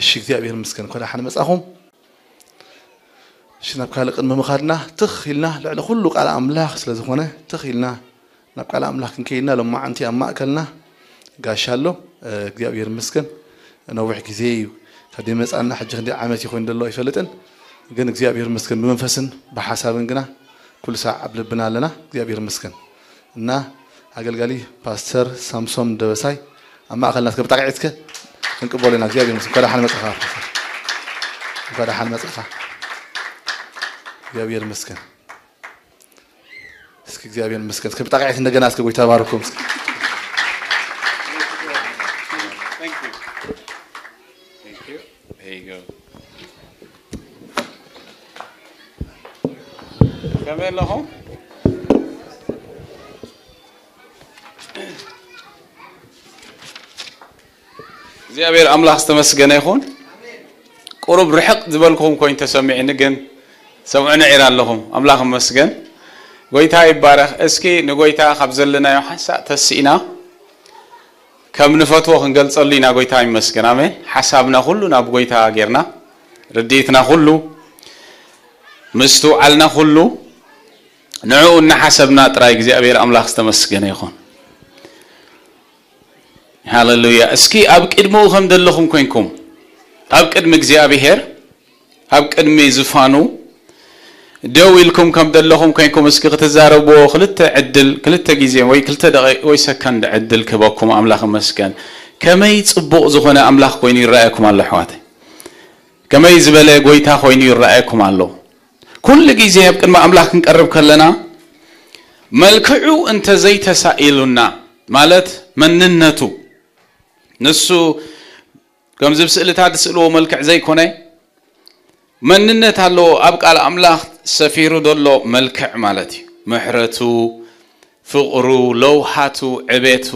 እሺ እግዚአብሔር ይመስገን ኮና ሓነ መጻኹም እሺ ናብ ካልእ ቅድሚ ምኻድና ትኽ ኢልና ልዕሊ ኩሉ ቃል ኣምላኽ ስለ ዝኾነ ትኽ ኢልና ናብ ቃል ኣምላኽ ክንከይድና ሎማዓንቲ ኣብ ማእከልና ጋሻ ኣሎ እግዚኣብሔር ይመስገን ነዊሕ ግዜ እዩ ካብ ደይ መፃና ሕጂ ክንደይ ዓመት ይኮይን ዘሎ ኣይፈልጥን ግን እግዚኣብሔር ይመስገን ብመንፈስን ብሓሳብን ግና ኩሉ ሰዕ ኣብ ልብና ኣለና እግዚኣብሔር ይመስገን እና ኣገልጋሊ ፓስተር ሳምሶም ደበሳይ ኣብ ማእከልና ትከብ ጣቂዕትከ تنقبلنا زيابي مسك كذا حال مسخة كذا حال مسخة زيابي المسكن سك زيابي المسكن سك بتقعد عند الناس كويتها باركوا مسكن እግዚአብሔር አምላክ ዝተመስገነ ይኹን ቁሩብ ርሕቕ ዝበልክኹም ኮይኑ ተሰሚዕኒ ግን ሰምዑኒ ዒር ኣለኹም ኣምላኽ መስገን ጎይታ ይባረኽ እስኪ ንጎይታ ካብ ዘለናዮ ሓሳብ ተስኢና ከም ንፈትዎ ክንገልፀሉ ኢና ጎይታ ይመስገን ኣሜን ሓሳብና ኩሉ ናብ ጎይታ ጌርና ርድኢትና ኩሉ ምስትውዓልና ኩሉ ንዕኡ እናሓሰብና ጥራይ እግዚኣብሔር ኣምላኽ ዝተመስገነ ይኹን ሃሌሉያ እስኪ ኣብ ቅድሚኡ ከም ዘለኹም ኮንኩም ኣብ ቅድሚ እግዚኣብሄር ኣብ ቅድሚ ዝፋኑ ደው ኢልኩም ከም ዘለኹም ኮንኩም እስኪ ክትዛረብዎ ክልተ ዕድል ክልተ ግዜ ወይ ክልተ ወይ ሰከንድ ዕድል ክህበኩም ኣምላኽ መስገን ከመይ ፅቡቕ ዝኾነ ኣምላኽ ኮይኑ ይረኣየኩም ኣሎ ኣሕዋተይ ከመይ ዝበለ ጎይታ ኮይኑ ይረኣየኩም ኣሎ ኩሉ ግዜ ኣብ ቅድሚ ኣምላኽ ክንቀርብ ከለና መልክዑ እንተዘይተሳኢሉና ማለት መንነቱ ንሱ ከምዚ ብስእልታት ዝስእልዎ መልክዕ ዘይኮነ መንነት ኣለዎ ኣብ ቃል ኣምላኽ ሰፊሩ ዘሎ መልክዕ ማለት እዩ ምሕረቱ ፍቕሩ ለውሃቱ ዕቤቱ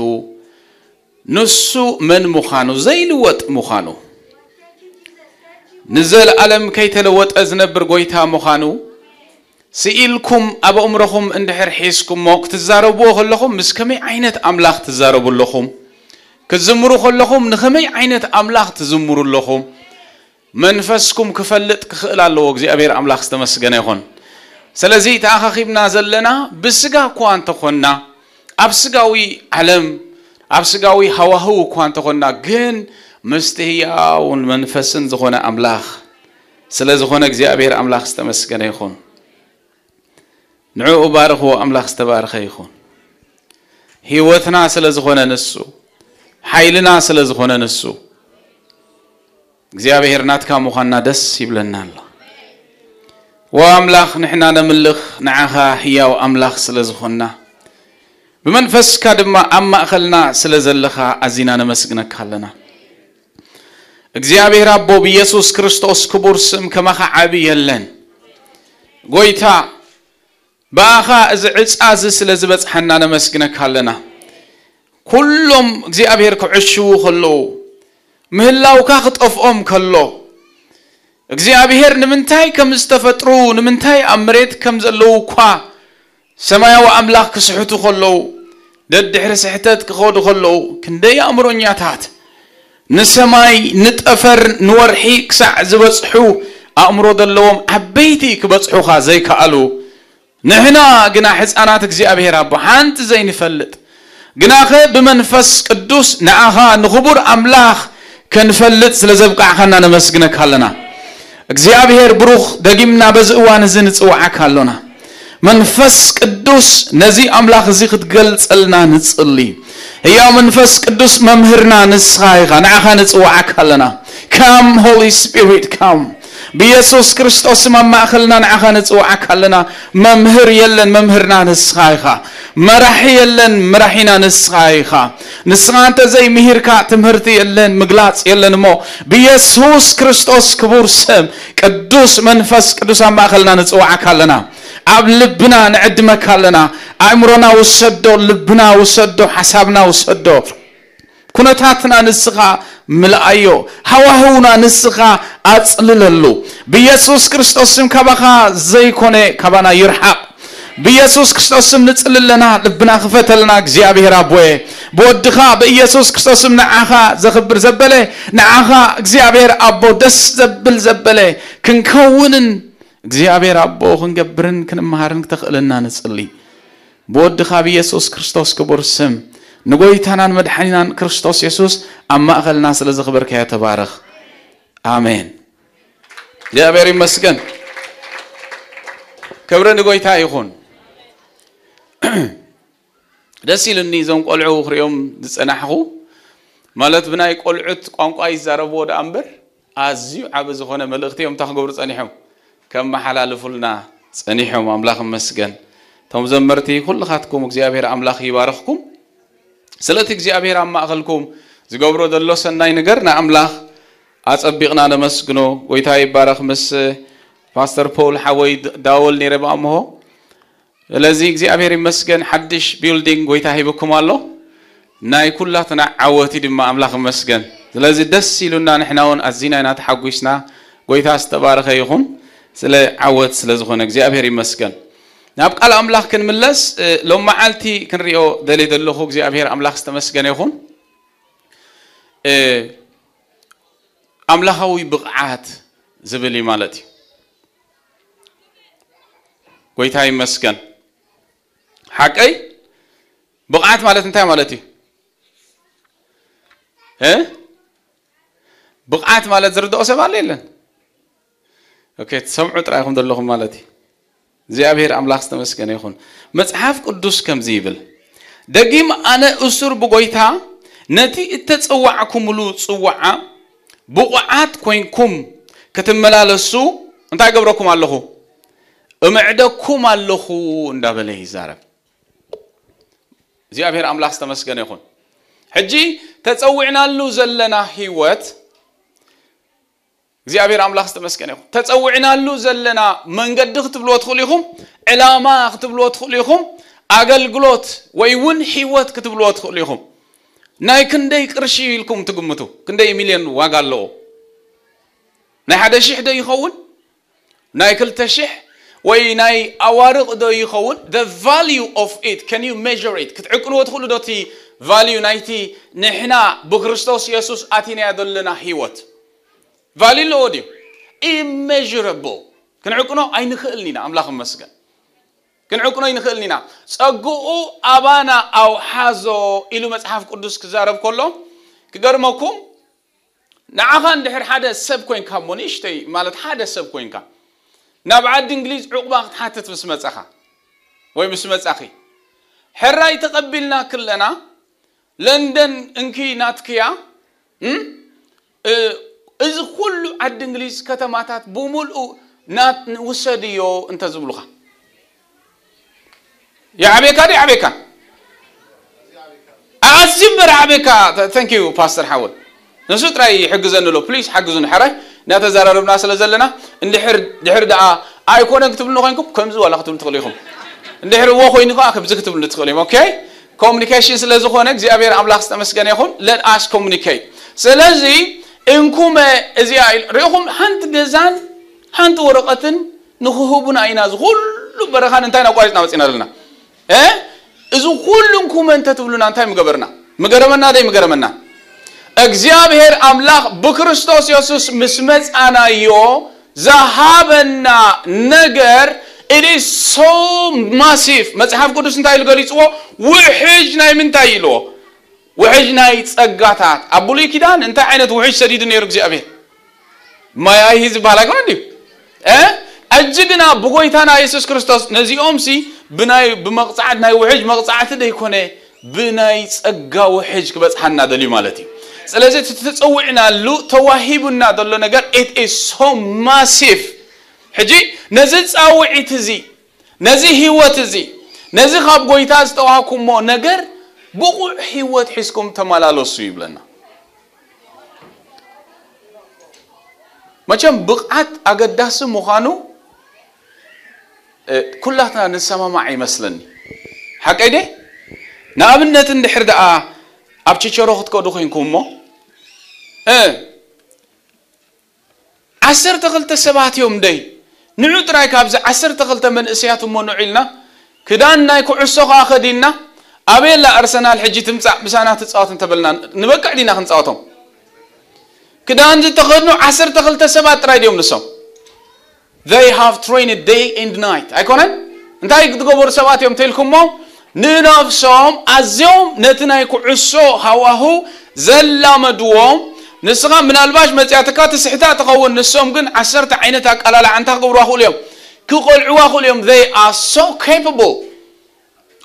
ንሱ መን ምዃኑ ዘይልወጥ ምዃኑ ንዘለዓለም ከይተለወጠ ዝነብር ጎይታ ምዃኑ ስኢልኩም ኣብ እምሮኹም እንድሕር ሒዝኩሞ ክትዛረብዎ ከለኹም ምስ ከመይ ዓይነት ኣምላኽ ትዛረቡ ኣለኹም ክዝምሩ ከለኹም ንኸመይ ዓይነት ኣምላኽ ትዝምሩ ኣለኹም መንፈስኩም ክፈልጥ ክኽእል ኣለዎ እግዚኣብሔር ኣምላኽ ዝተመስገነ ይኹን ስለዚ ተኣኻኺብና ዘለና ብስጋ እኳ እንተኾንና ኣብ ስጋዊ ዓለም ኣብ ስጋዊ ሃዋህው እኳ እንተኾንና ግን ምስቲ ህያውን መንፈስን ዝኾነ ኣምላኽ ስለ ዝኾነ እግዚኣብሔር ኣምላኽ ዝተመስገነ ይኹን ንዕኡ ባርኽዎ ኣምላኽ ዝተባርኸ ይኹን ህይወትና ስለ ዝኾነ ንሱ ኃይልና ስለ ዝኾነ ንሱ እግዚኣብሔር ናትካ ምዃንና ደስ ይብለናኣሎ ወኣምላኽ ንሕና ነምልኽ ንዓኻ ህያው ኣምላኽ ስለ ዝኾንና ብመንፈስካ ድማ ኣብ ማእኸልና ስለ ዘለኻ ኣዚና ነመስግነካ ኣለና እግዚኣብሔር ኣቦ ብኢየሱስ ክርስቶስ ክቡር ስም ከማኻ ዓብ የለን ጎይታ ብኣኻ እዚ ዕፃ እዚ ስለ ዝበፅሐና ነመስግነካ ኣለና ኩሎም እግዚኣብሔር ክዕሽው ከለዉ ምህላውካ ክጠፍኦም ከሎ እግዚኣብሔር ንምንታይ ከም ዝተፈጥሩ ንምንታይ ኣብ መሬት ከም ዘለዉ እኳ ሰማያዊ ኣምላኽ ክስሕቱ ከለዉ ደድሕሪ ስሕተት ክኸዱ ከለዉ ክንደይ ኣእምሮኛታት ንሰማይ ንጠፈር ንወርሒ ክሳዕ ዝበፅሑ ኣእምሮ ዘለዎም ዓበይቲ ክበፅሑኻ ዘይከኣሉ ንሕና ግና ሕፃናት እግዚኣብሔር ኣቦ ሓንቲ ዘይንፈልጥ جناخ بمنفس قدوس نعها نخبر أملاخ كنفلت سلزبقع خنا نمسجنك هلنا እግዚአብሔር ብሩኽ ደጊምና በዚ እዋን እዚ ንፅዋዓካ ኣሎና መንፈስ ቅዱስ ነዚ ኣምላኽ እዚ ክትገልፀልና ንፅሊ ህያው መንፈስ ቅዱስ መምህርና ንስኻ ኢኻ ንዓኻ ንፅዋዓካ ኣለና ካም ሆሊ ስፒሪት ካም ብኢየሱስ ክርስቶስ ኣብ ማእኸልና ንዓኻ ንፅውዓካ ኣለና መምህር የለን መምህርና ንስኻ ኢኻ መራሒ የለን መራሒና ንስኻ ኢኻ ንስኻ እንተዘይምሂርካ ትምህርቲ የለን ምግላፅ የለን እሞ ብኢየሱስ ክርስቶስ ክቡር ስም ቅዱስ መንፈስ ቅዱስ ኣብ ማእኸልና ንፅውዓካ ኣለና ኣብ ልብና ንዕድመካ ኣለና ኣእምሮና ውሰዶ ልብና ውሰዶ ሓሳብና ውሰዶ ኩነታትና ንስኻ ምልኣዮ ሃዋህውና ንስኻ ኣፅልለሉ ብኢየሱስ ክርስቶስም ካባኻ ዘይኮነ ካባና ይርሓቕ ብኢየሱስ ክርስቶስ ስም ንፅልለና ልብና ክፈተልና እግዚኣብሔር ኣቦየ ብወድኻ በኢየሱስ ክርስቶስም ንዓኻ ዘኽብር ዘበለ ንዓኻ እግዚኣብሔር ኣቦ ደስ ዘብል ዘበለ ክንከውንን እግዚኣብሔር ኣቦ ክንገብርን ክንምሃርን ክተኽእልና ንፅሊ ብወድኻ ብኢየሱስ ክርስቶስ ክቡር ስም نغويتانان مدحنينان كرستوس يسوس أما أغل ناس لزغبر كي يتبارخ آمين يا بيري مسكن كبرا نغويتا يخون دسيل النيزون قلعو أخر يوم دسنحو مالت بناي قلعت قانقو أي زاربو دا أمبر أزيو عبز خونا ملغتي يوم تخبر تسنحو كم حلال فلنا تسنحو مملاخ مسكن تمزمرتي كل خاتكم اكزيابير أملاخ يبارخكم سلتك زي أبي رام ماخلكم زي قبرو دلوس الناي نجر نعمله أز أبيقنا نمسكنو ويتاي بارخ مس فاستر بول حوي داول نير بامه لذي زي أبي رام مسكن حدش بيلدين ويتاي بكم الله ناي كلها تنا عواتي دم عمله مسكن لذي دس سيلنا نحن هون أزينا نتحقوشنا ويتاي استبارخ يخون سلا عوات سلا زخونك زي أبي رام مسكن ناب قال أملاخ كن ملس لو ما علتي كن ريو دليل دلوخو زي أبهير أملاخ استمس جاني خون أملاخ هوي بقعات زبلي مالتي قويت هاي مسكن حق أي بقعات مالت انتهى مالتي ها بقعات مالت زرد أوسف عليلا أوكي تسمعوا ترى لكم دلوخو مالتي እግዚኣብሔር ኣምላኽ ዝተመስገነ ይኹን መፅሓፍ ቅዱስ ከምዚ ይብል ደጊም ኣነ እሱር ብጎይታ ነቲ እተፀዋዕኩምሉ ፅዋዓ ብቑዓት ኮይንኩም ክትመላለሱ እንታይ ገብረኩም ኣለኹ እምዕደኩም ኣለኹ እንዳበለ ይዛረብ እግዚኣብሔር ኣምላኽ ዝተመስገነ ይኹን ሕጂ ተፀዊዕናሉ ዘለና ሂወት እግዚአብሔር አምላኽ ዝተመስገነ ይኹም ተፀዊዕናሉ ዘለና መንገዲ ክትብልዎ ትኽእሉ ኢኹም ዕላማ ክትብልዎ ትኽእሉ ኢኹም ኣገልግሎት ወይ እውን ሂወት ክትብልዎ ትኽእሉ ኢኹም ናይ ክንደይ ቅርሺ ኢልኩም ትግምቱ ክንደይ ሚልዮን ዋጋ ኣለዎ ናይ ሓደ ሽሕ ዶ ይኸውን ናይ ክልተ ሽሕ ወይ ናይ ኣዋርቕ ዶ ይኸውን the value of it can you measure it ክትዕቅንዎ ትኽእሉ ዶ እቲ value ናይቲ ንሕና ብክርስቶስ የሱስ ኣቲናያ ዘለና ሂወት ቫሊድ ለዎ ድዩ ኢሜዥረቦ ክንዕቅኖ ኣይንኽእልኒ ኢና ኣምላኽ መስገን ክንዕቅኖ ይንኽእልኒ ኢና ፀጉኡ ኣባና ኣውሓዞ ኢሉ መፅሓፍ ቅዱስ ክዛረብ ከሎ ክገርመኩም ንዓኻ እንድሕር ሓደ ሰብ ኮንካ እሞ ንእሽተይ ማለት ሓደ ሰብ ኮንካ ናብ ዓዲ እንግሊዝ ዕቑባ ክትሓትት ምስ መፀኻ ወይ ምስ መጻኺ ሕራይ ተቐቢልና ክለና ለንደን እንኪ ናትክያ از خل عد إنجليز بومل او نات وسديو أنت زبلخا يا عبيكا دي عبيكا أزبر عبيكا ثانك يو باستر حول نسوت رأي حجزنا له بليز حجزنا حري نتزارربنا سلا زلنا اندحر دحر دعاء ኣይኮነ ክትብሉ ኮይንኩም ከምዚ ዋላ ክትብሉ ትኽእሉ ኢኹም እንድሕርዎ ኮይኑ ከዓ ከምዚ ክትብሉ ትኽእሉ እዮም ኦኬ ኮሚኒኬሽን ስለ ዝኾነ እግዚኣብሔር ኣምላኽ ዝተመስገነ ይኹን ለት ኣስ ኮሚኒኬት ስለዚ እንኩመ እዚኣ ሪኢኹም ሓንቲ ገዛን ሓንቲ ወረቐትን ንክህቡና ኢና እዚ ኩሉ በረኻን እንታይ ናብ ቋሪፅና መፅና ኣለና እዚ ኩሉ እንኩመ እንተትብሉና እንታይ ምገበርና ምገረመና ደይ ምገረመና እግዚኣብሔር ኣምላኽ ብክርስቶስ የሱስ ምስ መፃናዮ ዝሃበና ነገር ኢት ሶ ማሲቭ መፅሓፍ ቅዱስ እንታይ ኢሉ ገሊፅዎ ውሕጅ ናይ ምንታይ ኢልዎ وحجنا يتسقطات أبو لي كدان انت عينت وحج سديد نيرك زي أبي ما يأي هزي بحالك واندي أه؟ أجدنا بغويتانا يسوس كريستوس نزي أمسي بناي بمقصعد ناي وحج مقصعد دي كوني بناي تسقى وحج كبس حنا دلي مالتي سلازي تتسوعنا لو تواهيبنا دلو نقر it is so massive حجي نزي تسوعي تزي نزي هيوة تزي نزي خاب غويتاز تواهكم مو نقر بقوع حيوات حسكم تمالا لصيب لنا ما كان بقعت أقدس داس مخانو أه، كلها نسمى معي مثلاً حق ايدي نابن نتن دحر دعا ابچه چه روخت کو دخوين كومو أه. عصر تغلت سبات يوم دي نعود رايك عبز عصر تغلت من اسيات مو نعيلنا كدان نايكو عصوخ آخدين نعود أبيلا أرسنال حجي تمسع بسانا تسقط أنت بلنا نبكع لينا خنسقطهم كده أنت تخدنو عسر تخلت سبعة رايديوم نسوم they have trained day and night أيكونن أنت هيك تقبر سبعة يوم تلكم مو ንነፍሶም ኣዝዮም ነቲ ናይ ኩዕሶ ሃዋሁ ዘላመድዎም ንስኻ ምናልባሽ መፅያትካ ትስሕታ ትኸውን ንሶም ግን ዓሰርተ ዓይነት ኣቀላልዓንታ ክገብርዋ ክእሉ እዮም ክቆልዕዋ ክእሉ እዮም they are so capable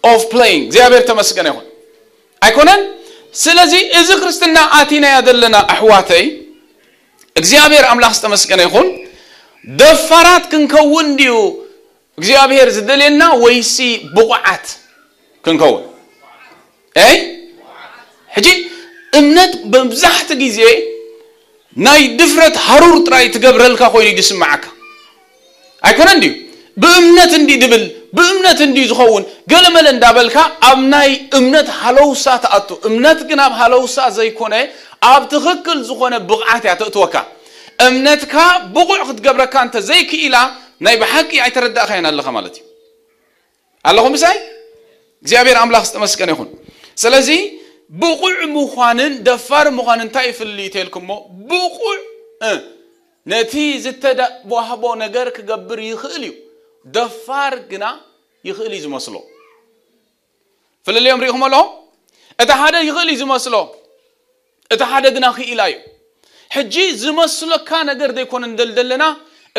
ኦፍ ፕሌይንግ እግዚአብሔር ተመስገነ ይሁን አይኮነን ስለዚ እዚ ክርስትና ኣቲናያ ዘለና ኣሕዋተይ እግዚኣብሔር ኣምላኽ ዝተመስገነ ይኹን ደፋራት ክንከውን ድዩ እግዚኣብሔር ዝደልየና ወይሲ ብቑዓት ክንከውን ይ ሕጂ እምነት መብዛሕቲ ግዜ ናይ ድፍረት ሃሩር ጥራይ ትገብረልካ ኮይኑ ይድስማዓካ ኣይኮነን ድዩ ብእምነት እንዲ ድብል ብእምነት እንዲ ዝኸውን ገለመለ እንዳበልካ ኣብ ናይ እምነት ሃለውሳ ተኣቱ እምነት ግን ኣብ ሃለውሳ ዘይኮነ ኣብ ትኽክል ዝኾነ ብቕዓት እያ ተእትወካ እምነትካ ብቑዕ ክትገብረካ እንተ ዘይክኢላ ናይ ብሓቂ ኣይተረዳእካየን ኣለኻ ማለት እዩ ኣለኹም ምሳይ እግዚኣብሔር ኣምላኽ ዝተመስቀነ ይኹን ስለዚ ብቑዕ ምዃንን ደፋር ምዃንን እንታይ ይፍል ተልኩሞ ብቑዕ ነቲ ዝተዋህቦ ነገር ክገብር ይኽእል እዩ ደፋር ግና ይኽእል እዩ ዝመስሎ ፍልልዮም ሪኢኹም ኣለኹም እቲ ሓደ ይኽእል እዩ ዝመስሎ እቲ ሓደ ግና ክኢላ እዩ ሕጂ ዝመስለካ ነገር ዘይኮነ ንደልደለና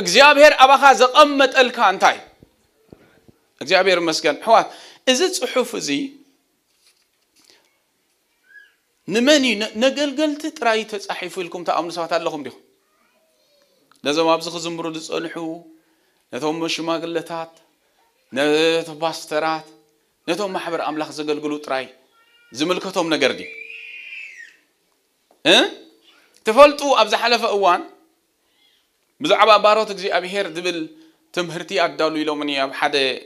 እግዚኣብሔር ኣባኻ ዘቐመጠልካ እንታይ እግዚኣብሔር መስገን ሕዋት እዚ ፅሑፍ እዚ ንመን እዩ ነገልገልቲ ጥራይ ተፃሒፉ ኢልኩም ተኣምኑ ሰባት ኣለኹም ዲኹም ነዞም ኣብዚ ክዝምሩ ዝፀንሑ نتوم مشماغلتات نتوم باسترات نتوم محبر أملاخ زغل قلو تراي زملكتوم نقردي ها؟ تفلتو أبز حلف أوان بزعبا بارو تكزي أبهير دبل تمهرتي أدالو يلو مني أبحاد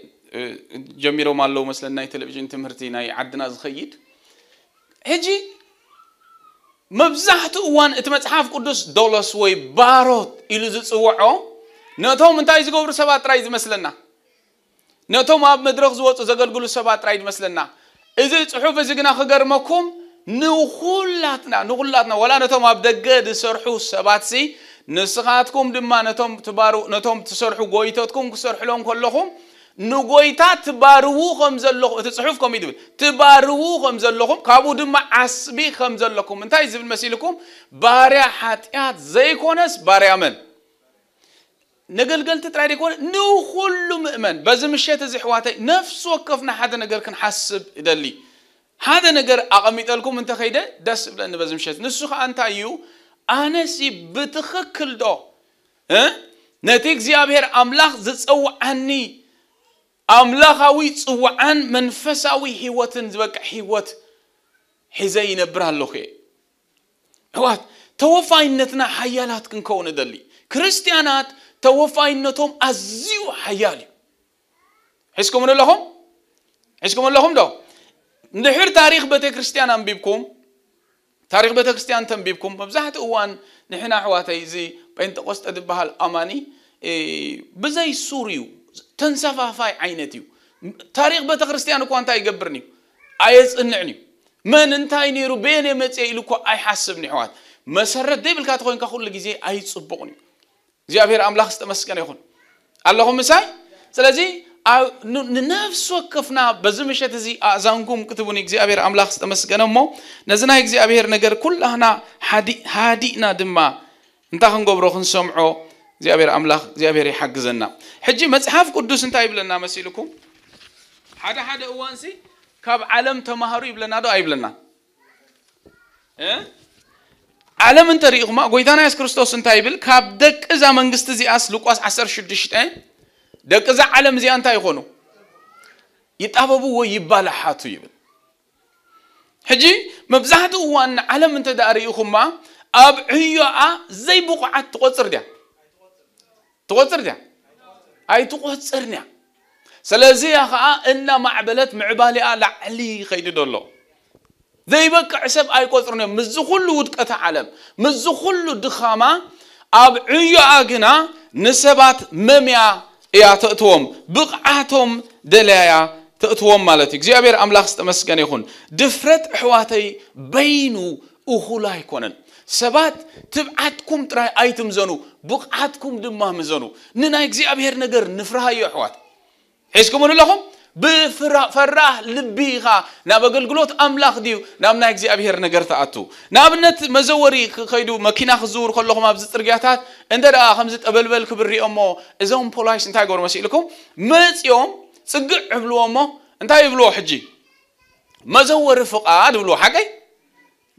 جميرو مالو مثلا ناي تلفزيون تمهرتي ناي عدنا زخييد هجي مبزحتو اتمت اتمتحاف قدس دولس وي باروت إلو زي نتهم انتاي زقبر سبعة رايد مثلنا نتهم أب مدرخ زوات زقل قلوا سبعة رايد مثلنا إذا صحوف زقنا خجر مكم نخلاتنا نخلاتنا ولا نتهم أب دقة سرحو سبعة سي نسخاتكم دما نتهم تبارو نتهم تسرحو قويتاتكم تسرحو لهم كلهم ንጎይታ ትባርዉ ከም ዘለኹም እቲ ፅሑፍ ከምኡ ትብል ትባርዉ ከም ዘለኹም ካብኡ ድማ ዓስቢ ከም ዘለኩም እንታይ ዝብል መሲልኩም ባርያ ሓጢኣት ዘይኮነስ ባርያ መን نقل قلت تراري كون نو كل مؤمن بس مش زحواتي نفس وقفنا حدا نقل كن حسب إذا لي هذا نقر أقمت لكم أنت خيدة دس لأن بس مش نسخ أنت أيو أنا سي بتخكل دو ها أه؟ نتيجة زيابير أملاخ زت أو عني أملاخ ويت أو عن من فساوي حيوت زبك حيوت حزين برالوخي هوات توفاينتنا حيالات كن كون دلي كريستيانات توفي نتوم أزيو حيالي حسكم من لهم حسكم من لهم ده نحير تاريخ بيت كريستيان أم بيبكم تاريخ بيت كريستيان تم بيبكم بزهت أوان نحنا حواتي زي بين تقصد أدبها الأماني بزي سوريو تنسفا فاي عينتيو تاريخ بيت كريستيان كوان تاي قبرني أيز النعني من انتاي نيرو بيني متسيلو كو أي حاسب نحوات مسرد ديبل كاتخوين كخول لجزي أي صبقني እግዚኣብሔር ኣምላኽ ዝተመስገነ ይኹን ኣለኹም ምሳይ ስለዚ ንነፍሲ ወከፍና በዚ ምሸት እዚ ኣእዛንኩም ክትቡን እግዚኣብሔር ኣምላኽ ዝተመስገነ እሞ ነዚ ናይ እግዚኣብሔር ነገር ኩላህና ሃዲእና ድማ እንታይ ክንገብሮ ክንሰምዖ እግዚኣብሔር ኣምላኽ እግዚኣብሔር ይሓግዘና ሕጂ መፅሓፍ ቅዱስ እንታይ ይብለና መሲልኩም ሓደ ሓደ እዋንሲ ካብ ዓለም ተማሃሩ ይብለና ዶ ኣይብለና ዓለም እንተሪኢኹማ ጎይታና የሱስ ክርስቶስ እንታይ ይብል ካብ ደቂ እዛ መንግስቲ እዚኣስ ሉቃስ 16 ደቂ እዛ ዓለም እዚኣ እንታይ ይኾኑ ይጣበቡ ወይ ይባላሓቱ ይብል ሕጂ መብዛሕትኡ እዋን ንዓለም እንተ ዳ ርኢኹማ ኣብ ዕዮኣ ዘይብቑዓት ትቆፅር ድያ ትቆፅር ድያ ኣይትቆፅርን እያ ስለዚ ያ ከዓ እና ማዕበለት ምዕባሊኣ ላዕሊ ይኸይድ ደሎ ዘይበቅዕ ሰብ ኣይቆፅርን እዮም ምዝ ኩሉ ውድቀት ዓለም ምዝ ኩሉ ድኻማ ኣብ ዕዮኣ ግና ንሰባት መምያ እያ ተእትዎም ብቕዓቶም ደለያያ ተእትዎም ማለት እዩ እግዚኣብሔር ኣምላኽ ዝተመስገነ ይኹን ድፍረት ኣሕዋተይ በይኑ እኹሉ ኣይኮነን ሰባት ትብዓትኩም ጥራይ ኣይትምዘኑ ብቕዓትኩም ድማ ምዘኑ ንናይ እግዚኣብሔር ነገር ንፍርሃዮ ኣሕዋት ሒዝኩምን ኣለኹም بفراه لبيغا نابقل قلوت أملاخ ديو نابنا يكزي أبهر نقرت أتو نابنت مزوري خيدو مكينا خزور خلوه ما بزت رقاتات اندر آه خمزت أبل بل كبري أمو إزوم بولايس انتاي قور مسيح لكم مز يوم سقع بلو أمو انتاي بلو حجي مزور فقاد بلو حقي